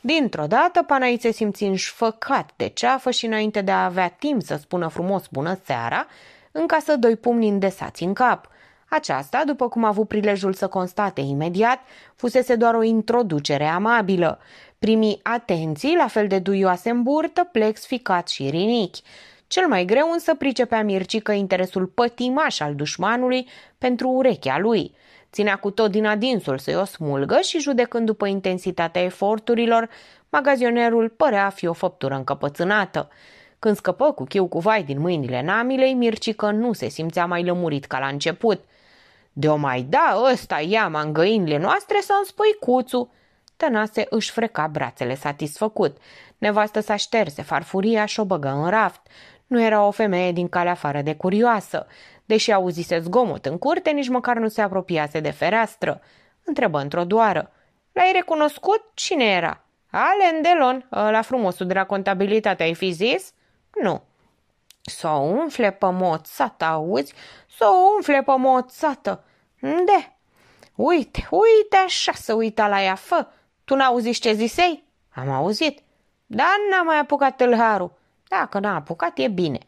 S1: Dintr-o dată, Panait se simți înșfăcat de ceafă și înainte de a avea timp să spună frumos bună seara, casă doi pumni îndesați în cap. Aceasta, după cum a avut prilejul să constate imediat, fusese doar o introducere amabilă. Primi atenții la fel de duioase în burtă, plex, ficat și rinichi. Cel mai greu însă pricepea Mircică interesul pătimaș al dușmanului pentru urechea lui. Ținea cu tot din adinsul să-i o smulgă și judecând după intensitatea eforturilor, magazionerul părea a fi o făptură încăpățânată. Când scăpă cu chiu cu vai din mâinile namilei, Mircică nu se simțea mai lămurit ca la început. De-o mai da ăsta ia mangăinile noastre să-mi spui cuțu!" Tănase își freca brațele satisfăcut. Nevastă s-a șterse farfuria și o băgă în raft. Nu era o femeie din calea afară de curioasă. Deși auzise zgomot în curte, nici măcar nu se apropiase de fereastră. Întrebă într-o doară. L-ai recunoscut? Cine era? Alen Delon, la frumosul de la contabilitate, ai fi zis? Nu. s o umfle pămoțată, auzi? s o umfle pămoțată. De? Uite, uite așa să uita la ea, fă. Tu n-auziți ce zisei? Am auzit. Dar n-am mai apucat tâlharul. Dacă n-a apucat, e bine.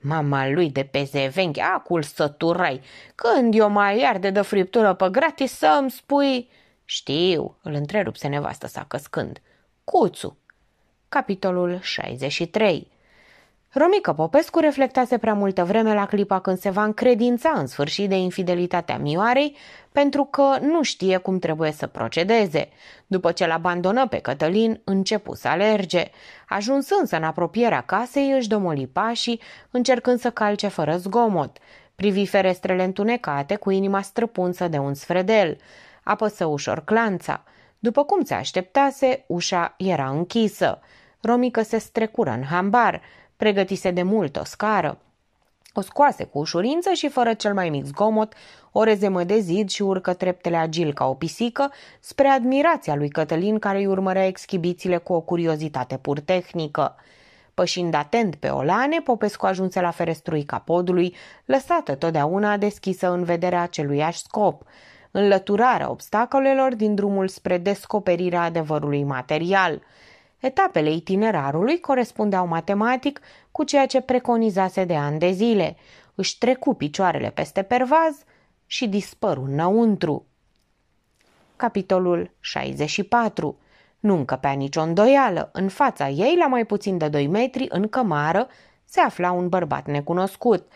S1: Mama lui de pe zevenghi, acul săturai. Când eu mai iarde de friptură pe gratis să-mi spui... Știu, îl întrerupse nevastă sa căscând. Cuțu. Capitolul 63 Romică Popescu reflectase prea multă vreme la clipa când se va încredința în sfârșit de infidelitatea Mioarei, pentru că nu știe cum trebuie să procedeze. După ce l-abandonă pe Cătălin, începu să alerge. Ajuns însă în apropierea casei, își domoli pașii, încercând să calce fără zgomot. Privi ferestrele întunecate cu inima străpunsă de un sfredel. Apăsă ușor clanța. După cum se așteptase, ușa era închisă. Romică se strecură în hambar, pregătise de mult o scară. O scoase cu ușurință și fără cel mai mic zgomot, o rezemă de zid și urcă treptele agil ca o pisică, spre admirația lui Cătălin care îi urmărea exhibițiile cu o curiozitate pur tehnică. Pășind atent pe olane, Popescu ajunse la ferestruica podului, lăsată totdeauna deschisă în vederea aceluiași scop, înlăturarea obstacolelor din drumul spre descoperirea adevărului material – Etapele itinerarului corespundeau matematic cu ceea ce preconizase de ani de zile. Își trecu picioarele peste pervaz și dispăru înăuntru. Capitolul 64 nu încăpea nicio îndoială. În fața ei, la mai puțin de 2 metri, în cămară, se afla un bărbat necunoscut.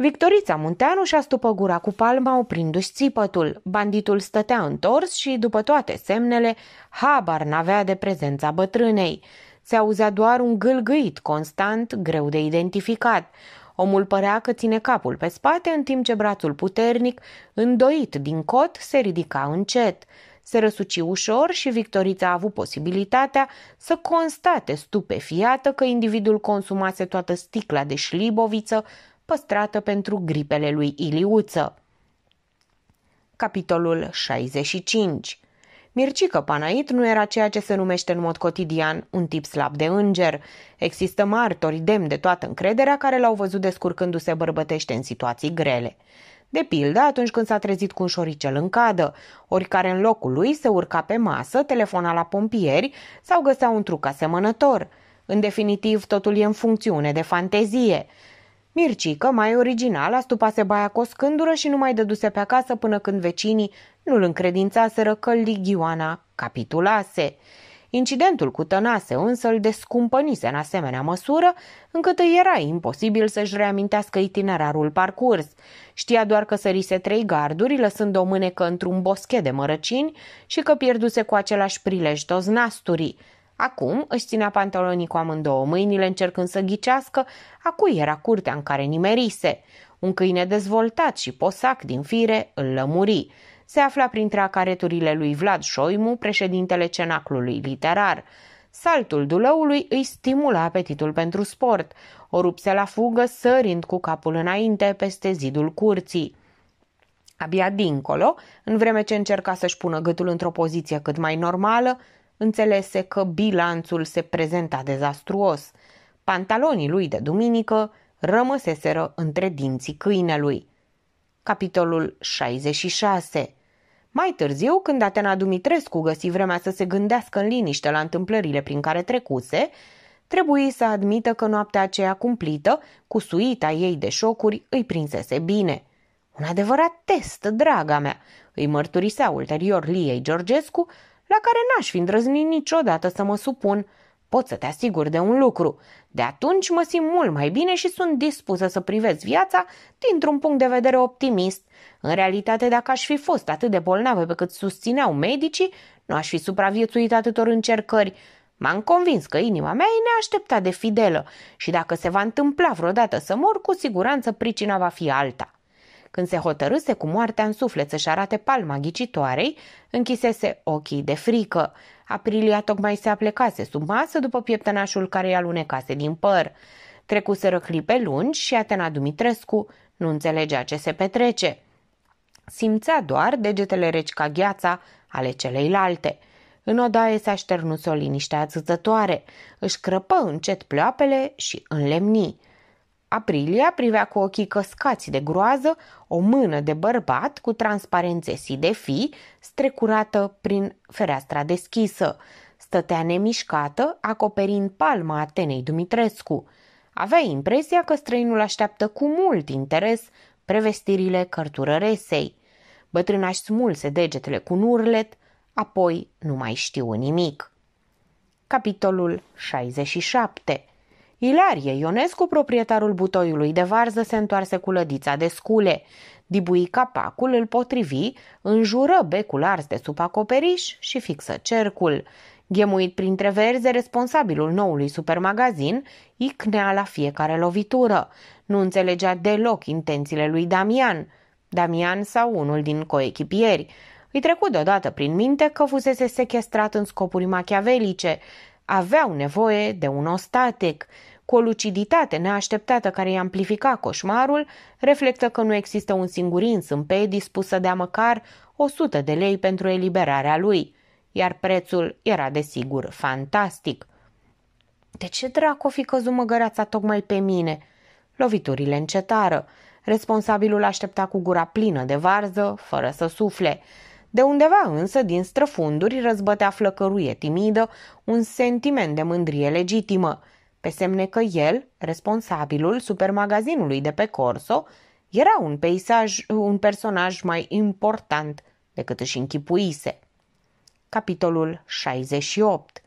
S1: Victorița Munteanu și-a stupă gura cu palma oprindu-și țipătul. Banditul stătea întors și, după toate semnele, habar n-avea de prezența bătrânei. Se auzea doar un gâlgâit constant, greu de identificat. Omul părea că ține capul pe spate, în timp ce brațul puternic, îndoit din cot, se ridica încet. Se răsuci ușor și Victorița a avut posibilitatea să constate stupefiată că individul consumase toată sticla de șliboviță păstrată pentru gripele lui Iliuță. Capitolul 65 Mircică Panait nu era ceea ce se numește în mod cotidian un tip slab de înger. Există martori demn de toată încrederea care l-au văzut descurcându-se bărbătește în situații grele. De pildă, atunci când s-a trezit cu un șoricel în cadă, ori care în locul lui se urca pe masă, telefona la pompieri sau găsea un truc asemănător. În definitiv, totul e în funcțiune de fantezie. Mircică, mai original, astupase baia cu o scândură și nu mai dăduse pe acasă până când vecinii nu-l încredințaseră că Ligioana capitulase. Incidentul cu Tănase însă îl descumpănise în asemenea măsură încât îi era imposibil să-și reamintească itinerarul parcurs. Știa doar că sărise trei garduri, lăsând o mânecă într-un boschet de mărăcini și că pierduse cu același prilej toți nasturii. Acum își ținea pantalonii cu amândouă mâinile încercând să ghicească a cui era curtea în care nimerise. Un câine dezvoltat și posac din fire îl lămuri. Se afla printre acareturile lui Vlad Șoimu, președintele cenaclului literar. Saltul dulăului îi stimula apetitul pentru sport. O rupse la fugă sărind cu capul înainte peste zidul curții. Abia dincolo, în vreme ce încerca să-și pună gâtul într-o poziție cât mai normală, înțelese că bilanțul se prezenta dezastruos. Pantalonii lui de duminică rămăseseră între dinții câinelui. Capitolul 66 mai târziu, când Atena Dumitrescu găsi vremea să se gândească în liniște la întâmplările prin care trecuse, trebuie să admită că noaptea aceea cumplită, cu suita ei de șocuri, îi prinsese bine. Un adevărat test, draga mea, îi mărturisea ulterior Liei Georgescu, la care n-aș fi îndrăznit niciodată să mă supun. Pot să te asigur de un lucru. De atunci mă simt mult mai bine și sunt dispusă să privesc viața dintr-un punct de vedere optimist. În realitate, dacă aș fi fost atât de bolnavă pe cât susțineau medicii, nu aș fi supraviețuit atâtor încercări. M-am convins că inima mea e neașteptat de fidelă și dacă se va întâmpla vreodată să mor, cu siguranță pricina va fi alta. Când se hotărâse cu moartea în suflet să-și arate palma ghicitoarei, închisese ochii de frică. Aprilia tocmai se aplecase sub masă după pieptănașul care îi alunecase din păr. Trecuseră clipe lungi și Atena Dumitrescu nu înțelegea ce se petrece. Simțea doar degetele reci ca gheața ale celeilalte. În odaie s-a șternut o liniște ațățătoare. Își crăpă încet pleoapele și înlemni. Aprilia privea cu ochii căscați de groază o mână de bărbat cu transparențe de fi strecurată prin fereastra deschisă. Stătea nemișcată, acoperind palma Atenei Dumitrescu. Avea impresia că străinul așteaptă cu mult interes prevestirile cărturăresei. Bătrâna își smulse degetele cu un urlet, apoi nu mai știu nimic. Capitolul 67 Ilarie Ionescu, proprietarul butoiului de varză, se întoarse cu lădița de scule. Dibui capacul, îl potrivi, înjură becul ars de sub acoperiș și fixă cercul. Ghemuit printre verze, responsabilul noului supermagazin icnea la fiecare lovitură. Nu înțelegea deloc intențiile lui Damian. Damian sau unul din coechipieri. Îi trecu deodată prin minte că fusese sequestrat în scopuri machiavelice. Aveau nevoie de un ostatec cu o luciditate neașteptată care i-a amplificat coșmarul, reflectă că nu există un singur pe dispus să dea măcar 100 de lei pentru eliberarea lui, iar prețul era desigur fantastic. De ce dracu fi căzut măgăreața tocmai pe mine? Loviturile încetară. Responsabilul aștepta cu gura plină de varză, fără să sufle. De undeva însă, din străfunduri, răzbătea flăcăruie timidă un sentiment de mândrie legitimă – pe semne că el, responsabilul supermagazinului de pe Corso, era un, peisaj, un personaj mai important decât își închipuise. Capitolul 68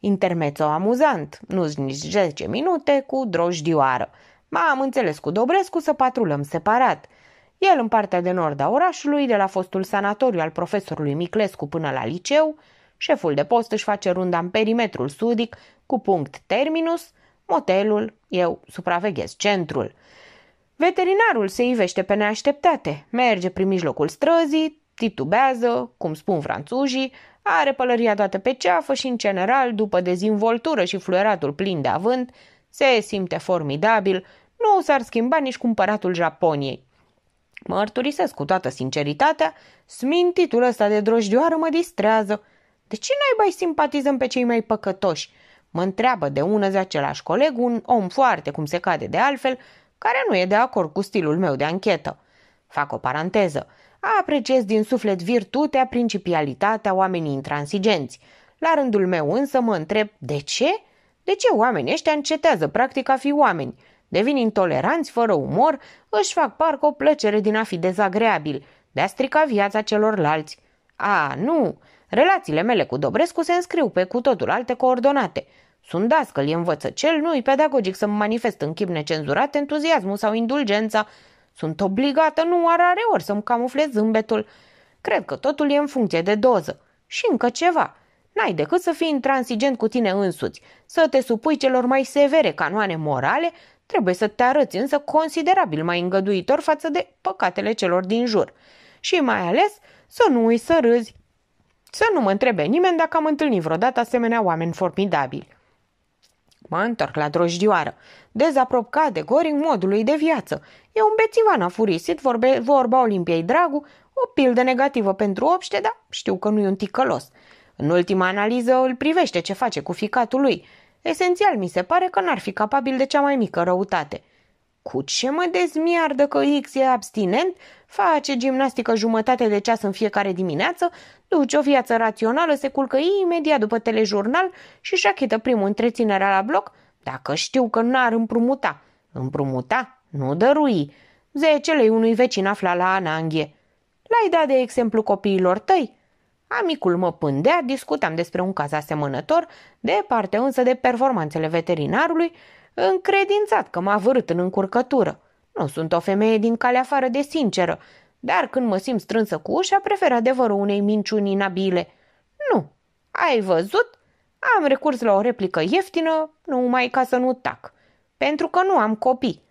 S1: Intermezzo amuzant, nu nici 10 minute, cu drojdioară. M-am înțeles cu Dobrescu să patrulăm separat. El în partea de nord a orașului, de la fostul sanatoriu al profesorului Miclescu până la liceu, șeful de post își face runda în perimetrul sudic cu punct terminus, motelul, eu supraveghez centrul. Veterinarul se ivește pe neașteptate, merge prin mijlocul străzii, titubează, cum spun franțuzii, are pălăria dată pe ceafă și, în general, după dezinvoltură și fluieratul plin de avânt, se simte formidabil, nu s-ar schimba nici cumpăratul Japoniei. Mărturisesc cu toată sinceritatea, smintitul ăsta de drojdioară mă distrează. De ce n-ai bai simpatizăm pe cei mai păcătoși? Mă întreabă de ună de același coleg, un om foarte cum se cade de altfel, care nu e de acord cu stilul meu de anchetă. Fac o paranteză. Apreciez din suflet virtutea, principialitatea oamenii intransigenți. La rândul meu însă mă întreb de ce? De ce oamenii ăștia încetează practica fi oameni? Devin intoleranți, fără umor, își fac parcă o plăcere din a fi dezagreabil, de a strica viața celorlalți. A, nu! Relațiile mele cu Dobrescu se înscriu pe cu totul alte coordonate. Sunt dascăl, îi învăță cel, nu-i pedagogic să-mi manifest în chip necenzurat entuziasmul sau indulgența. Sunt obligată, nu are ori, să-mi camuflez zâmbetul. Cred că totul e în funcție de doză. Și încă ceva. N-ai decât să fii intransigent cu tine însuți, să te supui celor mai severe canoane morale, trebuie să te arăți însă considerabil mai îngăduitor față de păcatele celor din jur. Și mai ales să nu ui să râzi, să nu mă întrebe nimeni dacă am întâlnit vreodată asemenea oameni formidabili. Mă întorc la drojdioară. Dezaprob modul modului de viață. E un bețivan afurisit, vorbe, vorba Olimpiei Dragu, o pildă negativă pentru obște, dar știu că nu e un ticălos. În ultima analiză îl privește ce face cu ficatul lui. Esențial mi se pare că n-ar fi capabil de cea mai mică răutate. Cu ce mă dezmiardă că X e abstinent face gimnastică jumătate de ceas în fiecare dimineață, duce o viață rațională, se culcă imediat după telejurnal și își achită primul întreținerea la bloc, dacă știu că n-ar împrumuta. Împrumuta? Nu dărui. Zece lei unui vecin afla la ananghie. L-ai dat de exemplu copiilor tăi? Amicul mă pândea, discutam despre un caz asemănător, departe însă de performanțele veterinarului, încredințat că m-a vârât în încurcătură. Nu sunt o femeie din calea afară de sinceră, dar când mă simt strânsă cu ușa, prefer adevărul unei minciuni inabile. Nu, ai văzut? Am recurs la o replică ieftină, numai ca să nu tac. Pentru că nu am copii.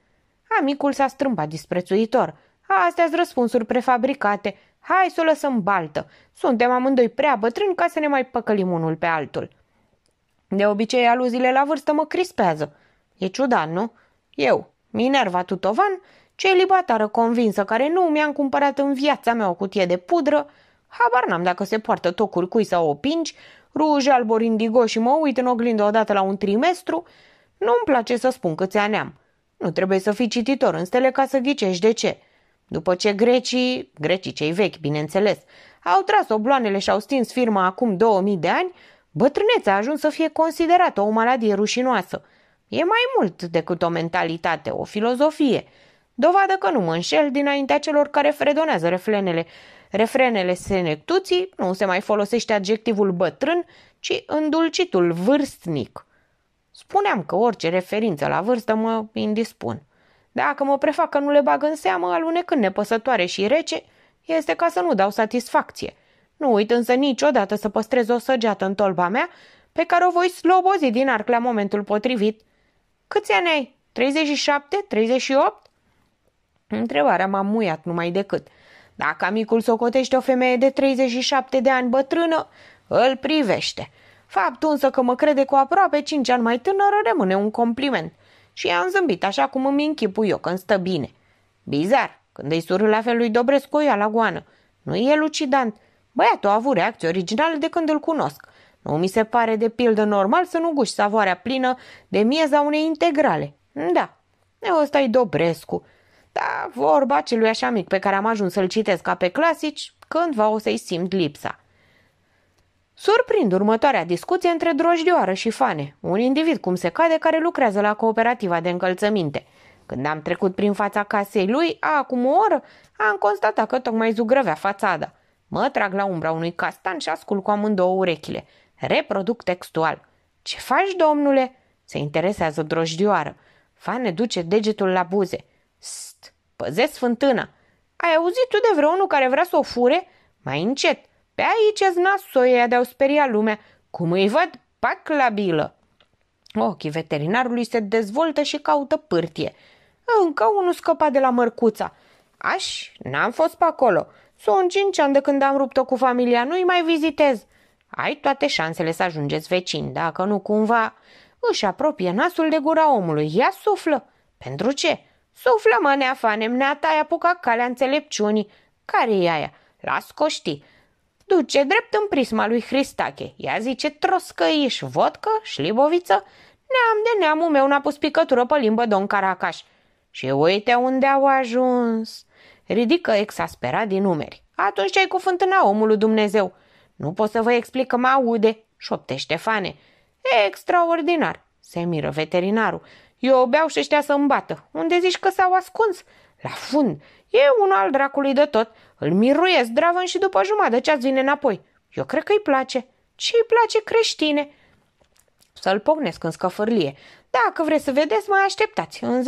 S1: Amicul s-a strâmbat disprețuitor. Astea-s răspunsuri prefabricate. Hai să o lăsăm baltă. Suntem amândoi prea bătrâni ca să ne mai păcălim unul pe altul. De obicei, aluziile la vârstă mă crispează. E ciudat, nu? Eu, Minerva Tutovan, celibatară convinsă care nu mi-am cumpărat în viața mea o cutie de pudră, habar n-am dacă se poartă tocuri cui sau opinci, ruj albor indigo și mă uit în oglindă odată la un trimestru, nu-mi place să spun câți ani am. Nu trebuie să fii cititor în stele ca să ghicești de ce. După ce grecii, grecii cei vechi, bineînțeles, au tras obloanele și au stins firma acum 2000 de ani, bătrânețea a ajuns să fie considerată o maladie rușinoasă – E mai mult decât o mentalitate, o filozofie. Dovadă că nu mă înșel dinaintea celor care fredonează reflenele. Refrenele senectuții, nu se mai folosește adjectivul bătrân, ci îndulcitul vârstnic. Spuneam că orice referință la vârstă mă indispun. Dacă mă prefac că nu le bag în seamă, alunecând nepăsătoare și rece, este ca să nu dau satisfacție. Nu uit însă niciodată să păstrez o săgeată în tolba mea, pe care o voi slobozi din arc la momentul potrivit – Câți ani ai? 37? 38? Întrebarea m-a muiat numai decât. Dacă amicul socotește o femeie de 37 de ani bătrână, îl privește. Faptul însă că mă crede cu aproape 5 ani mai tânără rămâne un compliment. Și i-am zâmbit așa cum îmi închipui eu când stă bine. Bizar, când îi surâ la fel lui Dobrescu ia la goană. Nu e lucidant. Băiatul a avut reacție originală de când îl cunosc. Nu mi se pare de pildă normal să nu guși savoarea plină de mieza unei integrale. Da, ăsta e Dobrescu. Da, vorba celui așa mic pe care am ajuns să-l citesc ca pe clasici, cândva o să-i simt lipsa. Surprind următoarea discuție între drojdioară și fane, un individ cum se cade care lucrează la cooperativa de încălțăminte. Când am trecut prin fața casei lui, a, acum o oră, am constatat că tocmai zugrăvea fațada. Mă trag la umbra unui castan și ascult cu amândouă urechile. Reproduc textual. Ce faci, domnule?" se interesează drojdioară. Fane duce degetul la buze. St, păzesc fântâna. Ai auzit tu de vreunul care vrea să o fure? Mai încet. Pe aici e nasul ăia de-au speria lumea. Cum îi văd, pac la bilă. Ochii veterinarului se dezvoltă și caută pârtie. Încă unul scăpa de la mărcuța. Aș, n-am fost pe acolo. Sunt cinci ani de când am rupt-o cu familia, nu-i mai vizitez. Ai toate șansele să ajungeți vecini, dacă nu cumva... Își apropie nasul de gura omului. Ia suflă! Pentru ce? Suflă, mă, neafanem, neata ai apucat calea înțelepciunii. care e aia? Las coștii. Duce drept în prisma lui Hristache. Ea zice troscăiș, vodcă, șliboviță. Neam de neamul meu n-a pus picătură pe limbă don Caracaș. Și uite unde au ajuns. Ridică exasperat din umeri. Atunci ai cu fântâna omului Dumnezeu. Nu pot să vă explic că mă aude, șopte Ștefane. Extraordinar, se miră veterinarul. Eu beau și ăștia să bată. Unde zici că s-au ascuns? La fund. E un al dracului de tot. Îl miruiesc dravăn și după jumătate ce ați vine înapoi. Eu cred că îi place. Ce îi place creștine? Să-l pocnesc în scăfârlie. Dacă vreți să vedeți, mai așteptați. În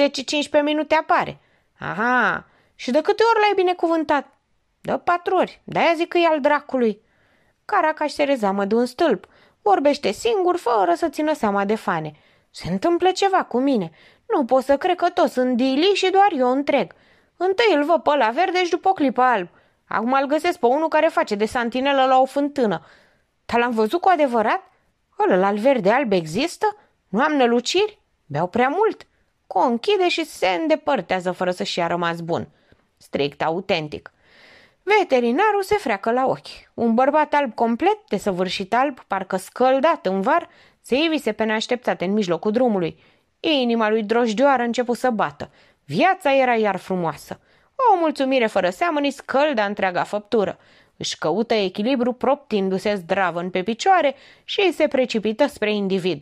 S1: 10-15 minute apare. Aha, și de câte ori l-ai binecuvântat? De patru ori. De-aia zic că e al dracului. Caracaș se rezamă de un stâlp. Vorbește singur, fără să țină seama de fane. Se întâmplă ceva cu mine. Nu pot să cred că toți sunt dili și doar eu întreg. Întâi îl văd pe la verde și după o clipă alb. Acum îl găsesc pe unul care face de santinelă la o fântână. Dar l-am văzut cu adevărat? Ăla la verde alb există? Nu am năluciri? Beau prea mult. Conchide și se îndepărtează fără să și-a rămas bun. Strict autentic. Veterinarul se freacă la ochi. Un bărbat alb complet, desăvârșit alb, parcă scăldat în var, se ivise pe neașteptate în mijlocul drumului. Inima lui drojdioară început să bată. Viața era iar frumoasă. O mulțumire fără seamă ni scălda întreaga făptură. Își căută echilibru proptindu-se în pe picioare și se precipită spre individ.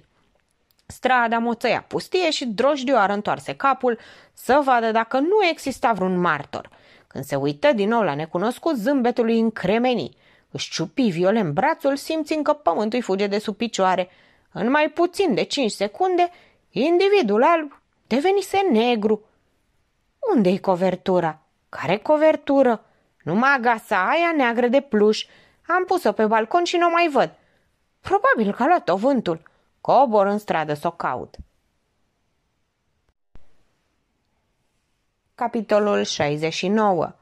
S1: Strada moțăia pustie și drojdioară întoarse capul să vadă dacă nu exista vreun martor – când se uită din nou la necunoscut, zâmbetul îi încremeni. Își ciupi violent brațul, simțind că pământul îi fuge de sub picioare. În mai puțin de cinci secunde, individul alb devenise negru. Unde-i covertura? Care covertură? Numai agasa aia neagră de pluș. Am pus-o pe balcon și nu o mai văd. Probabil că a luat-o vântul. Cobor în stradă să o caut. capitolul 69.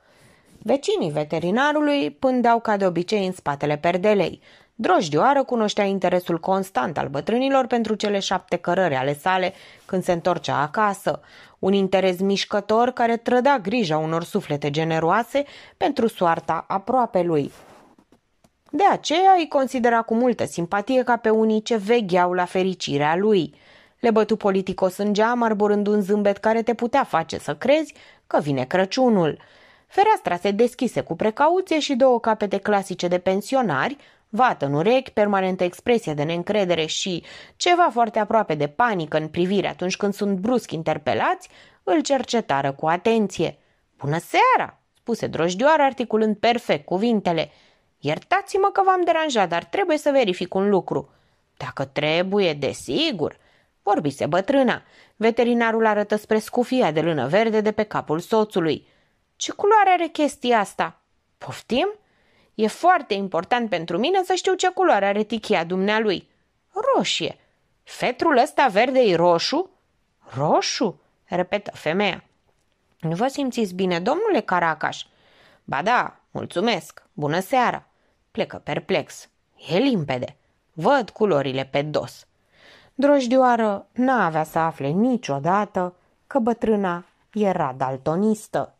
S1: Vecinii veterinarului pândeau ca de obicei în spatele perdelei. Drojdioară cunoștea interesul constant al bătrânilor pentru cele șapte cărări ale sale când se întorcea acasă, un interes mișcător care trăda grija unor suflete generoase pentru soarta aproape lui. De aceea îi considera cu multă simpatie ca pe unii ce vegheau la fericirea lui – le bătu politicos în geam, arborând un zâmbet care te putea face să crezi că vine Crăciunul. Fereastra se deschise cu precauție și două capete clasice de pensionari, vată în urechi, permanentă expresie de neîncredere și ceva foarte aproape de panică în privire atunci când sunt brusc interpelați, îl cercetară cu atenție. Bună seara!" spuse drojdioară articulând perfect cuvintele. Iertați-mă că v-am deranjat, dar trebuie să verific un lucru. Dacă trebuie, desigur, Vorbise bătrâna. Veterinarul arătă spre scufia de lână verde de pe capul soțului. Ce culoare are chestia asta? Poftim? E foarte important pentru mine să știu ce culoare are tichia dumnealui. Roșie. Fetrul ăsta verde e roșu? Roșu? Repetă femeia. Nu vă simțiți bine, domnule Caracaș? Ba da, mulțumesc. Bună seara. Plecă perplex. E limpede. Văd culorile pe dos. Drojdioară n-avea să afle niciodată că bătrâna era daltonistă.